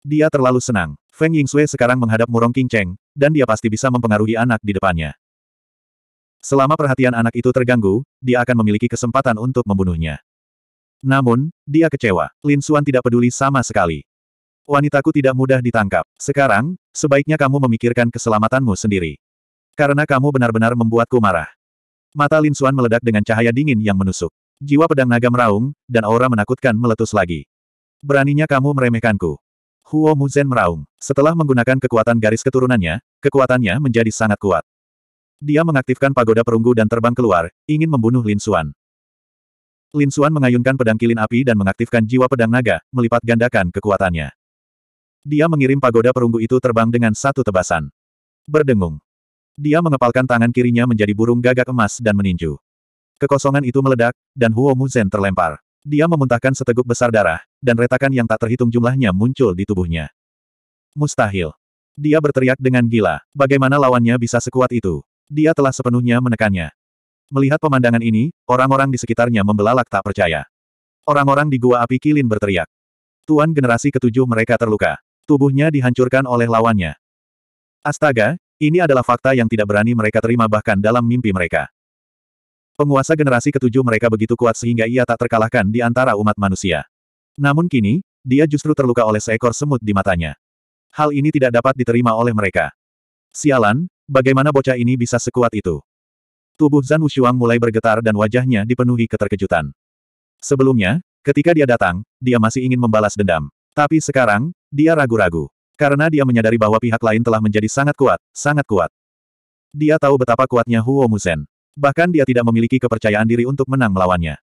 Dia terlalu senang. Feng Yingxue sekarang menghadap Murong King Cheng, dan dia pasti bisa mempengaruhi anak di depannya. Selama perhatian anak itu terganggu, dia akan memiliki kesempatan untuk membunuhnya. Namun, dia kecewa. Lin Xuan tidak peduli sama sekali. Wanitaku tidak mudah ditangkap. Sekarang, sebaiknya kamu memikirkan keselamatanmu sendiri. Karena kamu benar-benar membuatku marah. Mata Lin Xuan meledak dengan cahaya dingin yang menusuk. Jiwa pedang naga meraung, dan aura menakutkan meletus lagi. Beraninya kamu meremehkanku. Huo Muzen meraung. Setelah menggunakan kekuatan garis keturunannya, kekuatannya menjadi sangat kuat. Dia mengaktifkan pagoda perunggu dan terbang keluar, ingin membunuh Lin Xuan. Lin Xuan mengayunkan pedang kilin api dan mengaktifkan jiwa pedang naga, melipat gandakan kekuatannya. Dia mengirim pagoda perunggu itu terbang dengan satu tebasan. Berdengung. Dia mengepalkan tangan kirinya menjadi burung gagak emas dan meninju. Kekosongan itu meledak, dan Huo Muzhen terlempar. Dia memuntahkan seteguk besar darah, dan retakan yang tak terhitung jumlahnya muncul di tubuhnya. Mustahil. Dia berteriak dengan gila, bagaimana lawannya bisa sekuat itu. Dia telah sepenuhnya menekannya. Melihat pemandangan ini, orang-orang di sekitarnya membelalak tak percaya. Orang-orang di Gua Api Kilin berteriak. Tuan generasi ketujuh mereka terluka. Tubuhnya dihancurkan oleh lawannya. Astaga, ini adalah fakta yang tidak berani mereka terima bahkan dalam mimpi mereka. Penguasa generasi ketujuh mereka begitu kuat sehingga ia tak terkalahkan di antara umat manusia. Namun kini, dia justru terluka oleh seekor semut di matanya. Hal ini tidak dapat diterima oleh mereka. Sialan, Bagaimana bocah ini bisa sekuat itu? Tubuh Zan Wushuang mulai bergetar dan wajahnya dipenuhi keterkejutan. Sebelumnya, ketika dia datang, dia masih ingin membalas dendam. Tapi sekarang, dia ragu-ragu. Karena dia menyadari bahwa pihak lain telah menjadi sangat kuat, sangat kuat. Dia tahu betapa kuatnya Huo Musen. Bahkan dia tidak memiliki kepercayaan diri untuk menang melawannya.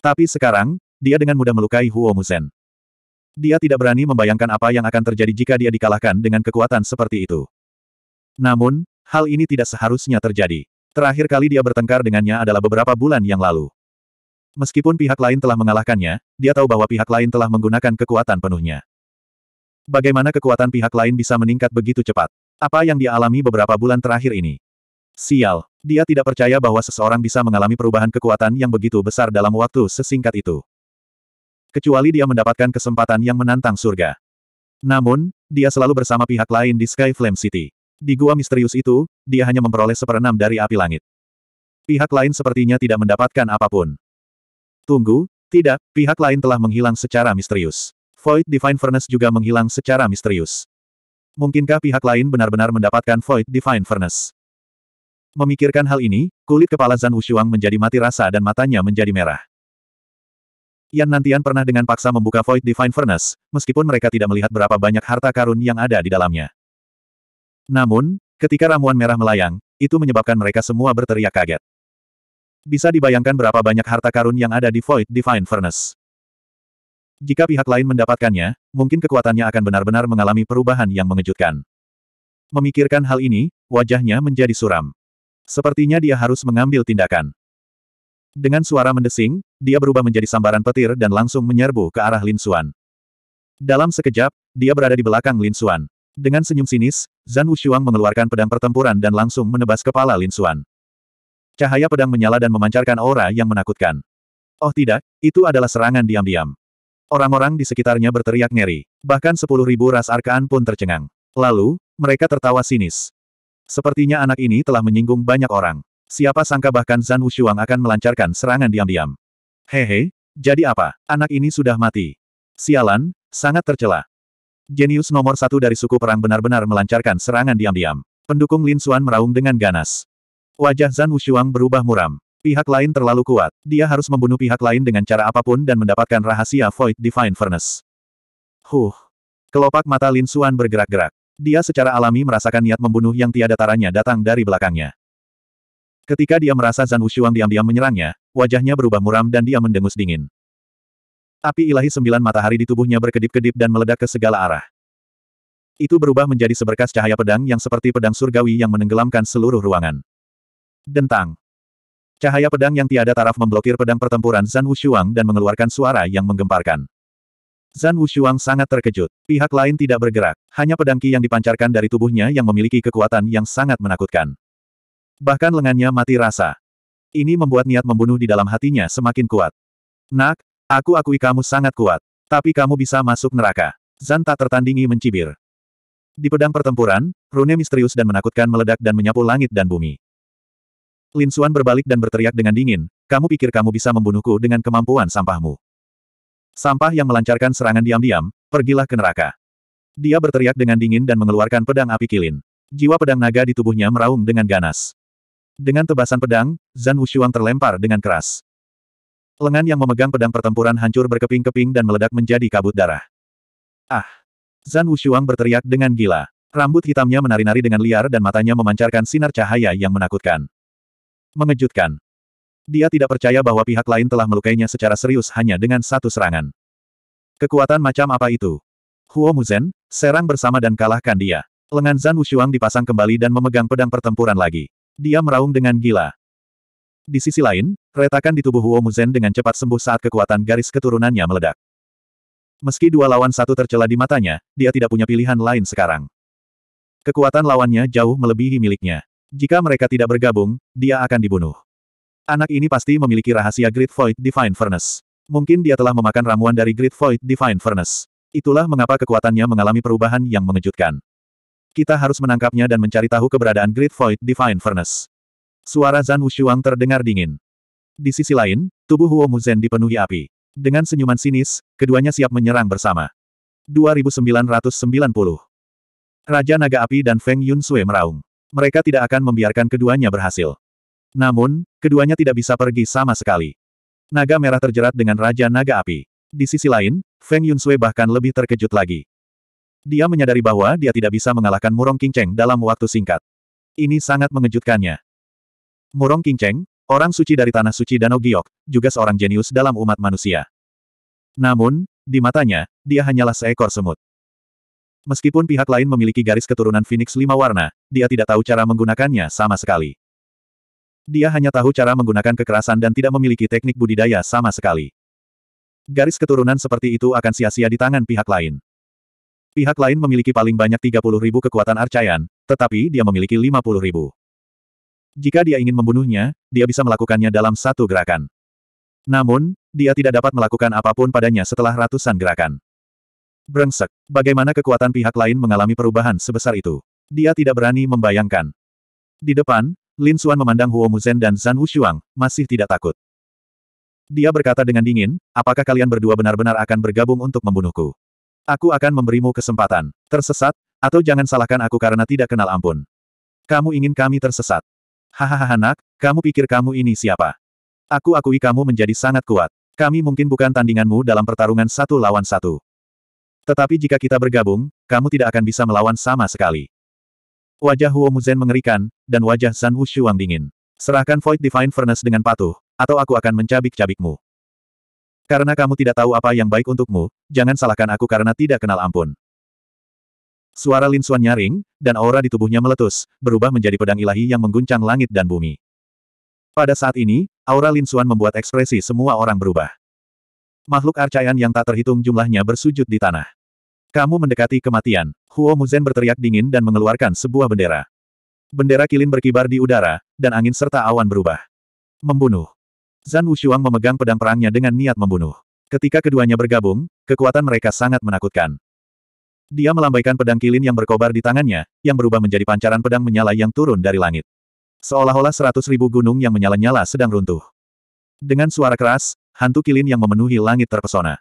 Tapi sekarang, dia dengan mudah melukai Huo Musen. Dia tidak berani membayangkan apa yang akan terjadi jika dia dikalahkan dengan kekuatan seperti itu. Namun, hal ini tidak seharusnya terjadi. Terakhir kali dia bertengkar dengannya adalah beberapa bulan yang lalu. Meskipun pihak lain telah mengalahkannya, dia tahu bahwa pihak lain telah menggunakan kekuatan penuhnya. Bagaimana kekuatan pihak lain bisa meningkat begitu cepat? Apa yang dia alami beberapa bulan terakhir ini? Sial, dia tidak percaya bahwa seseorang bisa mengalami perubahan kekuatan yang begitu besar dalam waktu sesingkat itu. Kecuali dia mendapatkan kesempatan yang menantang surga. Namun, dia selalu bersama pihak lain di Sky Flame City. Di gua misterius itu, dia hanya memperoleh seperenam dari api langit. Pihak lain sepertinya tidak mendapatkan apapun. Tunggu, tidak, pihak lain telah menghilang secara misterius. Void Divine Furnace juga menghilang secara misterius. Mungkinkah pihak lain benar-benar mendapatkan Void Divine Furnace? Memikirkan hal ini, kulit kepala Zan Wushuang menjadi mati rasa dan matanya menjadi merah. Yan Nantian pernah dengan paksa membuka Void Divine Furnace, meskipun mereka tidak melihat berapa banyak harta karun yang ada di dalamnya. Namun, ketika ramuan merah melayang, itu menyebabkan mereka semua berteriak kaget. Bisa dibayangkan berapa banyak harta karun yang ada di Void Divine Furnace. Jika pihak lain mendapatkannya, mungkin kekuatannya akan benar-benar mengalami perubahan yang mengejutkan. Memikirkan hal ini, wajahnya menjadi suram. Sepertinya dia harus mengambil tindakan. Dengan suara mendesing, dia berubah menjadi sambaran petir dan langsung menyerbu ke arah Lin Xuan. Dalam sekejap, dia berada di belakang Lin Xuan. Dengan senyum sinis, Zan Wushuang mengeluarkan pedang pertempuran dan langsung menebas kepala Lin Xuan. Cahaya pedang menyala dan memancarkan aura yang menakutkan. Oh tidak, itu adalah serangan diam-diam. Orang-orang di sekitarnya berteriak ngeri. Bahkan sepuluh ribu ras arkaan pun tercengang. Lalu, mereka tertawa sinis. Sepertinya anak ini telah menyinggung banyak orang. Siapa sangka bahkan Zan Wushuang akan melancarkan serangan diam-diam. Hehe, jadi apa? Anak ini sudah mati. Sialan, sangat tercela. Jenius nomor satu dari suku perang benar-benar melancarkan serangan diam-diam. Pendukung Lin Xuan meraung dengan ganas. Wajah Zan Wushuang berubah muram. Pihak lain terlalu kuat. Dia harus membunuh pihak lain dengan cara apapun dan mendapatkan rahasia Void Divine Furnace. Huh. Kelopak mata Lin Xuan bergerak-gerak. Dia secara alami merasakan niat membunuh yang tiada taranya datang dari belakangnya. Ketika dia merasa Zan Wushuang diam-diam menyerangnya, wajahnya berubah muram dan dia mendengus dingin. Api ilahi sembilan matahari di tubuhnya berkedip-kedip dan meledak ke segala arah. Itu berubah menjadi seberkas cahaya pedang yang seperti pedang surgawi yang menenggelamkan seluruh ruangan. Dentang. Cahaya pedang yang tiada taraf memblokir pedang pertempuran Zan Wushuang dan mengeluarkan suara yang menggemparkan. Zan Wushuang sangat terkejut. Pihak lain tidak bergerak, hanya pedang ki yang dipancarkan dari tubuhnya yang memiliki kekuatan yang sangat menakutkan. Bahkan lengannya mati rasa. Ini membuat niat membunuh di dalam hatinya semakin kuat. Nak, Aku akui kamu sangat kuat. Tapi kamu bisa masuk neraka. Zan tak tertandingi mencibir. Di pedang pertempuran, rune misterius dan menakutkan meledak dan menyapu langit dan bumi. Lin Xuan berbalik dan berteriak dengan dingin, kamu pikir kamu bisa membunuhku dengan kemampuan sampahmu. Sampah yang melancarkan serangan diam-diam, pergilah ke neraka. Dia berteriak dengan dingin dan mengeluarkan pedang api kilin. Jiwa pedang naga di tubuhnya meraung dengan ganas. Dengan tebasan pedang, Zan Wushuang terlempar dengan keras. Lengan yang memegang pedang pertempuran hancur berkeping-keping dan meledak menjadi kabut darah. Ah! Zan Wushuang berteriak dengan gila. Rambut hitamnya menari-nari dengan liar dan matanya memancarkan sinar cahaya yang menakutkan. Mengejutkan. Dia tidak percaya bahwa pihak lain telah melukainya secara serius hanya dengan satu serangan. Kekuatan macam apa itu? Huo Muzen, serang bersama dan kalahkan dia. Lengan Zan Wushuang dipasang kembali dan memegang pedang pertempuran lagi. Dia meraung dengan gila. Di sisi lain, Retakan di tubuh Huo Muzen dengan cepat sembuh saat kekuatan garis keturunannya meledak. Meski dua lawan satu tercela di matanya, dia tidak punya pilihan lain sekarang. Kekuatan lawannya jauh melebihi miliknya. Jika mereka tidak bergabung, dia akan dibunuh. Anak ini pasti memiliki rahasia Great Void Divine Furnace. Mungkin dia telah memakan ramuan dari Great Void Divine Furnace. Itulah mengapa kekuatannya mengalami perubahan yang mengejutkan. Kita harus menangkapnya dan mencari tahu keberadaan Great Void Divine Furnace. Suara Zan Wushuang terdengar dingin. Di sisi lain, tubuh Huo Muzen dipenuhi api. Dengan senyuman sinis, keduanya siap menyerang bersama. 2990 Raja Naga Api dan Feng Yun Sui meraung. Mereka tidak akan membiarkan keduanya berhasil. Namun, keduanya tidak bisa pergi sama sekali. Naga Merah terjerat dengan Raja Naga Api. Di sisi lain, Feng Yun Sui bahkan lebih terkejut lagi. Dia menyadari bahwa dia tidak bisa mengalahkan Murong King Cheng dalam waktu singkat. Ini sangat mengejutkannya. Murong King Cheng, orang suci dari tanah suci Danau Giok, juga seorang jenius dalam umat manusia. Namun, di matanya, dia hanyalah seekor semut. Meskipun pihak lain memiliki garis keturunan Phoenix lima warna, dia tidak tahu cara menggunakannya sama sekali. Dia hanya tahu cara menggunakan kekerasan dan tidak memiliki teknik budidaya sama sekali. Garis keturunan seperti itu akan sia-sia di tangan pihak lain. Pihak lain memiliki paling banyak 30.000 kekuatan arcayan, tetapi dia memiliki 50.000. Jika dia ingin membunuhnya, dia bisa melakukannya dalam satu gerakan. Namun, dia tidak dapat melakukan apapun padanya setelah ratusan gerakan. Brengsek, bagaimana kekuatan pihak lain mengalami perubahan sebesar itu? Dia tidak berani membayangkan. Di depan, Lin Xuan memandang Huo Muzhen dan Zhan Wushuang, masih tidak takut. Dia berkata dengan dingin, apakah kalian berdua benar-benar akan bergabung untuk membunuhku? Aku akan memberimu kesempatan. Tersesat, atau jangan salahkan aku karena tidak kenal ampun. Kamu ingin kami tersesat. Hahaha nak, kamu pikir kamu ini siapa? Aku akui kamu menjadi sangat kuat. Kami mungkin bukan tandinganmu dalam pertarungan satu lawan satu. Tetapi jika kita bergabung, kamu tidak akan bisa melawan sama sekali. Wajah Huo Muzhen mengerikan, dan wajah Zhan Wushuang dingin. Serahkan Void Divine Furnace dengan patuh, atau aku akan mencabik-cabikmu. Karena kamu tidak tahu apa yang baik untukmu, jangan salahkan aku karena tidak kenal ampun. Suara Lin Xuan nyaring, dan aura di tubuhnya meletus, berubah menjadi pedang ilahi yang mengguncang langit dan bumi. Pada saat ini, aura Lin Xuan membuat ekspresi semua orang berubah. Makhluk arcaian yang tak terhitung jumlahnya bersujud di tanah. Kamu mendekati kematian, Huo Muzen berteriak dingin dan mengeluarkan sebuah bendera. Bendera kilin berkibar di udara, dan angin serta awan berubah. Membunuh. Zan Wushuang memegang pedang perangnya dengan niat membunuh. Ketika keduanya bergabung, kekuatan mereka sangat menakutkan. Dia melambaikan pedang kilin yang berkobar di tangannya, yang berubah menjadi pancaran pedang menyala yang turun dari langit. Seolah-olah seratus ribu gunung yang menyala-nyala sedang runtuh. Dengan suara keras, hantu kilin yang memenuhi langit terpesona.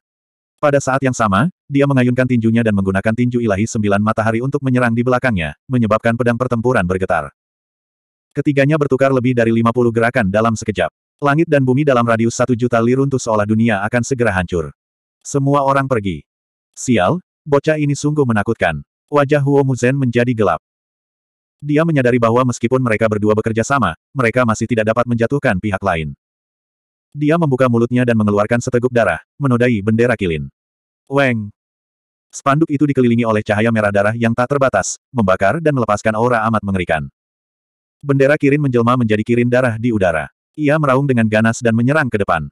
Pada saat yang sama, dia mengayunkan tinjunya dan menggunakan tinju ilahi sembilan matahari untuk menyerang di belakangnya, menyebabkan pedang pertempuran bergetar. Ketiganya bertukar lebih dari 50 gerakan dalam sekejap. Langit dan bumi dalam radius satu juta li runtuh seolah dunia akan segera hancur. Semua orang pergi. Sial, Bocah ini sungguh menakutkan. Wajah Huo Muzhen menjadi gelap. Dia menyadari bahwa meskipun mereka berdua bekerja sama, mereka masih tidak dapat menjatuhkan pihak lain. Dia membuka mulutnya dan mengeluarkan seteguk darah, menodai bendera kilin. Weng! Spanduk itu dikelilingi oleh cahaya merah darah yang tak terbatas, membakar dan melepaskan aura amat mengerikan. Bendera kirin menjelma menjadi kirin darah di udara. Ia meraung dengan ganas dan menyerang ke depan.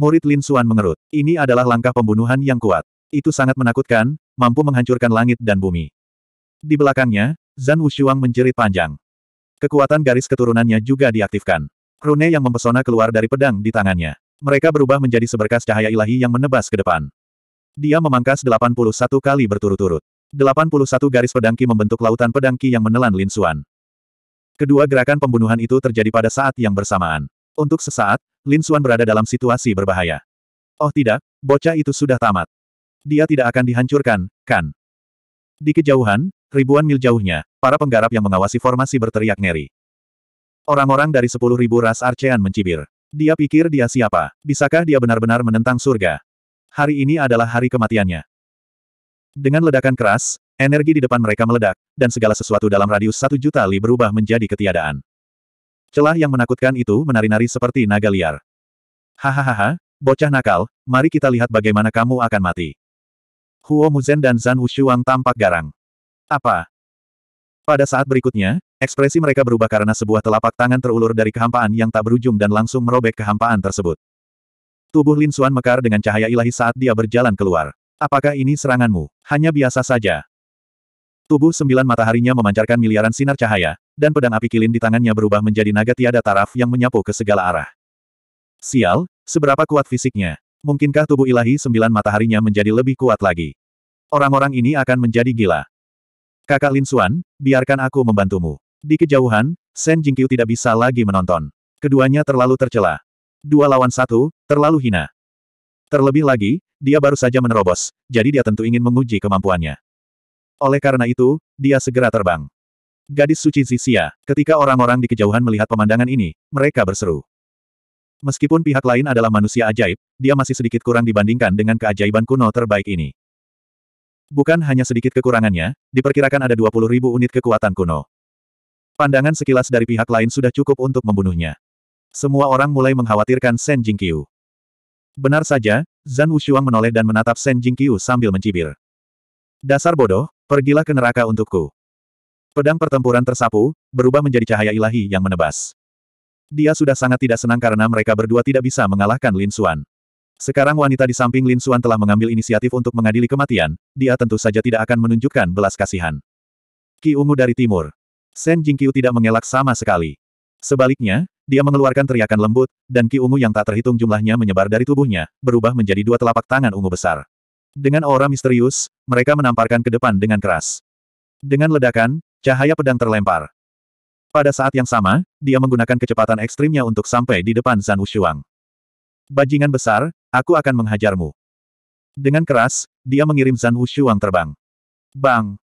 Murid Lin Suan mengerut. Ini adalah langkah pembunuhan yang kuat. Itu sangat menakutkan, mampu menghancurkan langit dan bumi. Di belakangnya, Zan Wushuang menjerit panjang. Kekuatan garis keturunannya juga diaktifkan. Rune yang mempesona keluar dari pedang di tangannya. Mereka berubah menjadi seberkas cahaya ilahi yang menebas ke depan. Dia memangkas 81 kali berturut-turut. 81 garis pedangki membentuk lautan pedangki yang menelan Lin Xuan. Kedua gerakan pembunuhan itu terjadi pada saat yang bersamaan. Untuk sesaat, Lin Xuan berada dalam situasi berbahaya. Oh tidak, bocah itu sudah tamat. Dia tidak akan dihancurkan, kan? Di kejauhan, ribuan mil jauhnya, para penggarap yang mengawasi formasi berteriak ngeri. Orang-orang dari sepuluh ribu ras Arcean mencibir. Dia pikir dia siapa? Bisakah dia benar-benar menentang surga? Hari ini adalah hari kematiannya. Dengan ledakan keras, energi di depan mereka meledak, dan segala sesuatu dalam radius satu juta li berubah menjadi ketiadaan. Celah yang menakutkan itu menari-nari seperti naga liar. Hahaha, bocah nakal, mari kita lihat bagaimana kamu akan mati. Huo Muzhen dan Zan Wushuang tampak garang. Apa? Pada saat berikutnya, ekspresi mereka berubah karena sebuah telapak tangan terulur dari kehampaan yang tak berujung dan langsung merobek kehampaan tersebut. Tubuh Lin Xuan mekar dengan cahaya ilahi saat dia berjalan keluar. Apakah ini seranganmu? Hanya biasa saja. Tubuh sembilan mataharinya memancarkan miliaran sinar cahaya, dan pedang api kilin di tangannya berubah menjadi naga tiada taraf yang menyapu ke segala arah. Sial, seberapa kuat fisiknya. Mungkinkah tubuh ilahi sembilan mataharinya menjadi lebih kuat lagi? Orang-orang ini akan menjadi gila. Kakak Lin Xuan, biarkan aku membantumu. Di kejauhan, Shen Jingqiu tidak bisa lagi menonton. Keduanya terlalu tercela. Dua lawan satu, terlalu hina. Terlebih lagi, dia baru saja menerobos, jadi dia tentu ingin menguji kemampuannya. Oleh karena itu, dia segera terbang. Gadis suci Zixia, ketika orang-orang di kejauhan melihat pemandangan ini, mereka berseru. Meskipun pihak lain adalah manusia ajaib, dia masih sedikit kurang dibandingkan dengan keajaiban kuno terbaik ini. Bukan hanya sedikit kekurangannya, diperkirakan ada 20 ribu unit kekuatan kuno. Pandangan sekilas dari pihak lain sudah cukup untuk membunuhnya. Semua orang mulai mengkhawatirkan Shen Jingqiu. Benar saja, Zan Wushuang menoleh dan menatap Shen Jingqiu sambil mencibir. Dasar bodoh, pergilah ke neraka untukku. Pedang pertempuran tersapu, berubah menjadi cahaya ilahi yang menebas. Dia sudah sangat tidak senang karena mereka berdua tidak bisa mengalahkan Lin Xuan. Sekarang wanita di samping Lin Xuan telah mengambil inisiatif untuk mengadili kematian, dia tentu saja tidak akan menunjukkan belas kasihan. Ki Ungu dari timur. Sen Jingqiu tidak mengelak sama sekali. Sebaliknya, dia mengeluarkan teriakan lembut, dan Ki Ungu yang tak terhitung jumlahnya menyebar dari tubuhnya, berubah menjadi dua telapak tangan ungu besar. Dengan aura misterius, mereka menamparkan ke depan dengan keras. Dengan ledakan, cahaya pedang terlempar. Pada saat yang sama, dia menggunakan kecepatan ekstrimnya untuk sampai di depan Zan Wushuang. Bajingan besar, aku akan menghajarmu. Dengan keras, dia mengirim Zan Wushuang terbang. Bang!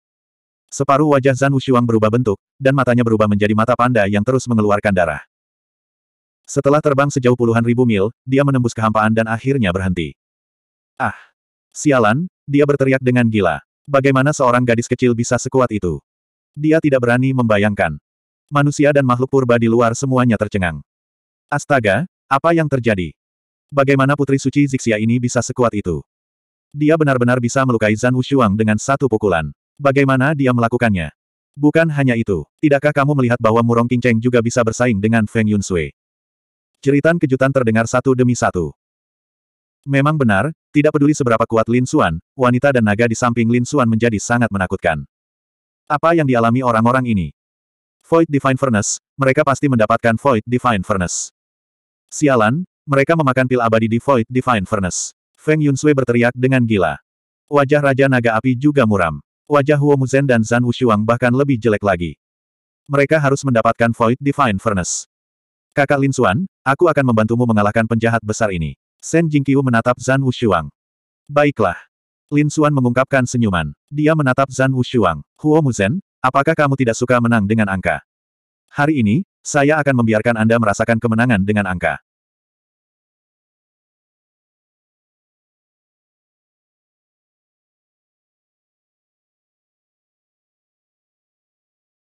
Separuh wajah Zan Wushuang berubah bentuk, dan matanya berubah menjadi mata panda yang terus mengeluarkan darah. Setelah terbang sejauh puluhan ribu mil, dia menembus kehampaan dan akhirnya berhenti. Ah! Sialan, dia berteriak dengan gila. Bagaimana seorang gadis kecil bisa sekuat itu? Dia tidak berani membayangkan. Manusia dan makhluk purba di luar semuanya tercengang. Astaga, apa yang terjadi? Bagaimana Putri Suci Zixia ini bisa sekuat itu? Dia benar-benar bisa melukai Zan Wushuang dengan satu pukulan. Bagaimana dia melakukannya? Bukan hanya itu, tidakkah kamu melihat bahwa Murong Qingcheng juga bisa bersaing dengan Feng Yunsui? Ceritan kejutan terdengar satu demi satu. Memang benar, tidak peduli seberapa kuat Lin Xuan, wanita dan naga di samping Lin Xuan menjadi sangat menakutkan. Apa yang dialami orang-orang ini? Void Divine Furnace, mereka pasti mendapatkan Void Divine Furnace. Sialan, mereka memakan pil abadi di Void Divine Furnace. Feng Yunsui berteriak dengan gila. Wajah Raja Naga Api juga muram. Wajah Huo Muzhen dan Zan Wushuang bahkan lebih jelek lagi. Mereka harus mendapatkan Void Divine Furnace. Kakak Lin Xuan, aku akan membantumu mengalahkan penjahat besar ini. Shen Jingqiu menatap Zan Wushuang. Baiklah. Lin Xuan mengungkapkan senyuman. Dia menatap Zan Wushuang. Huo Muzhen, Apakah kamu tidak suka menang dengan angka? Hari ini, saya akan membiarkan Anda merasakan kemenangan dengan angka.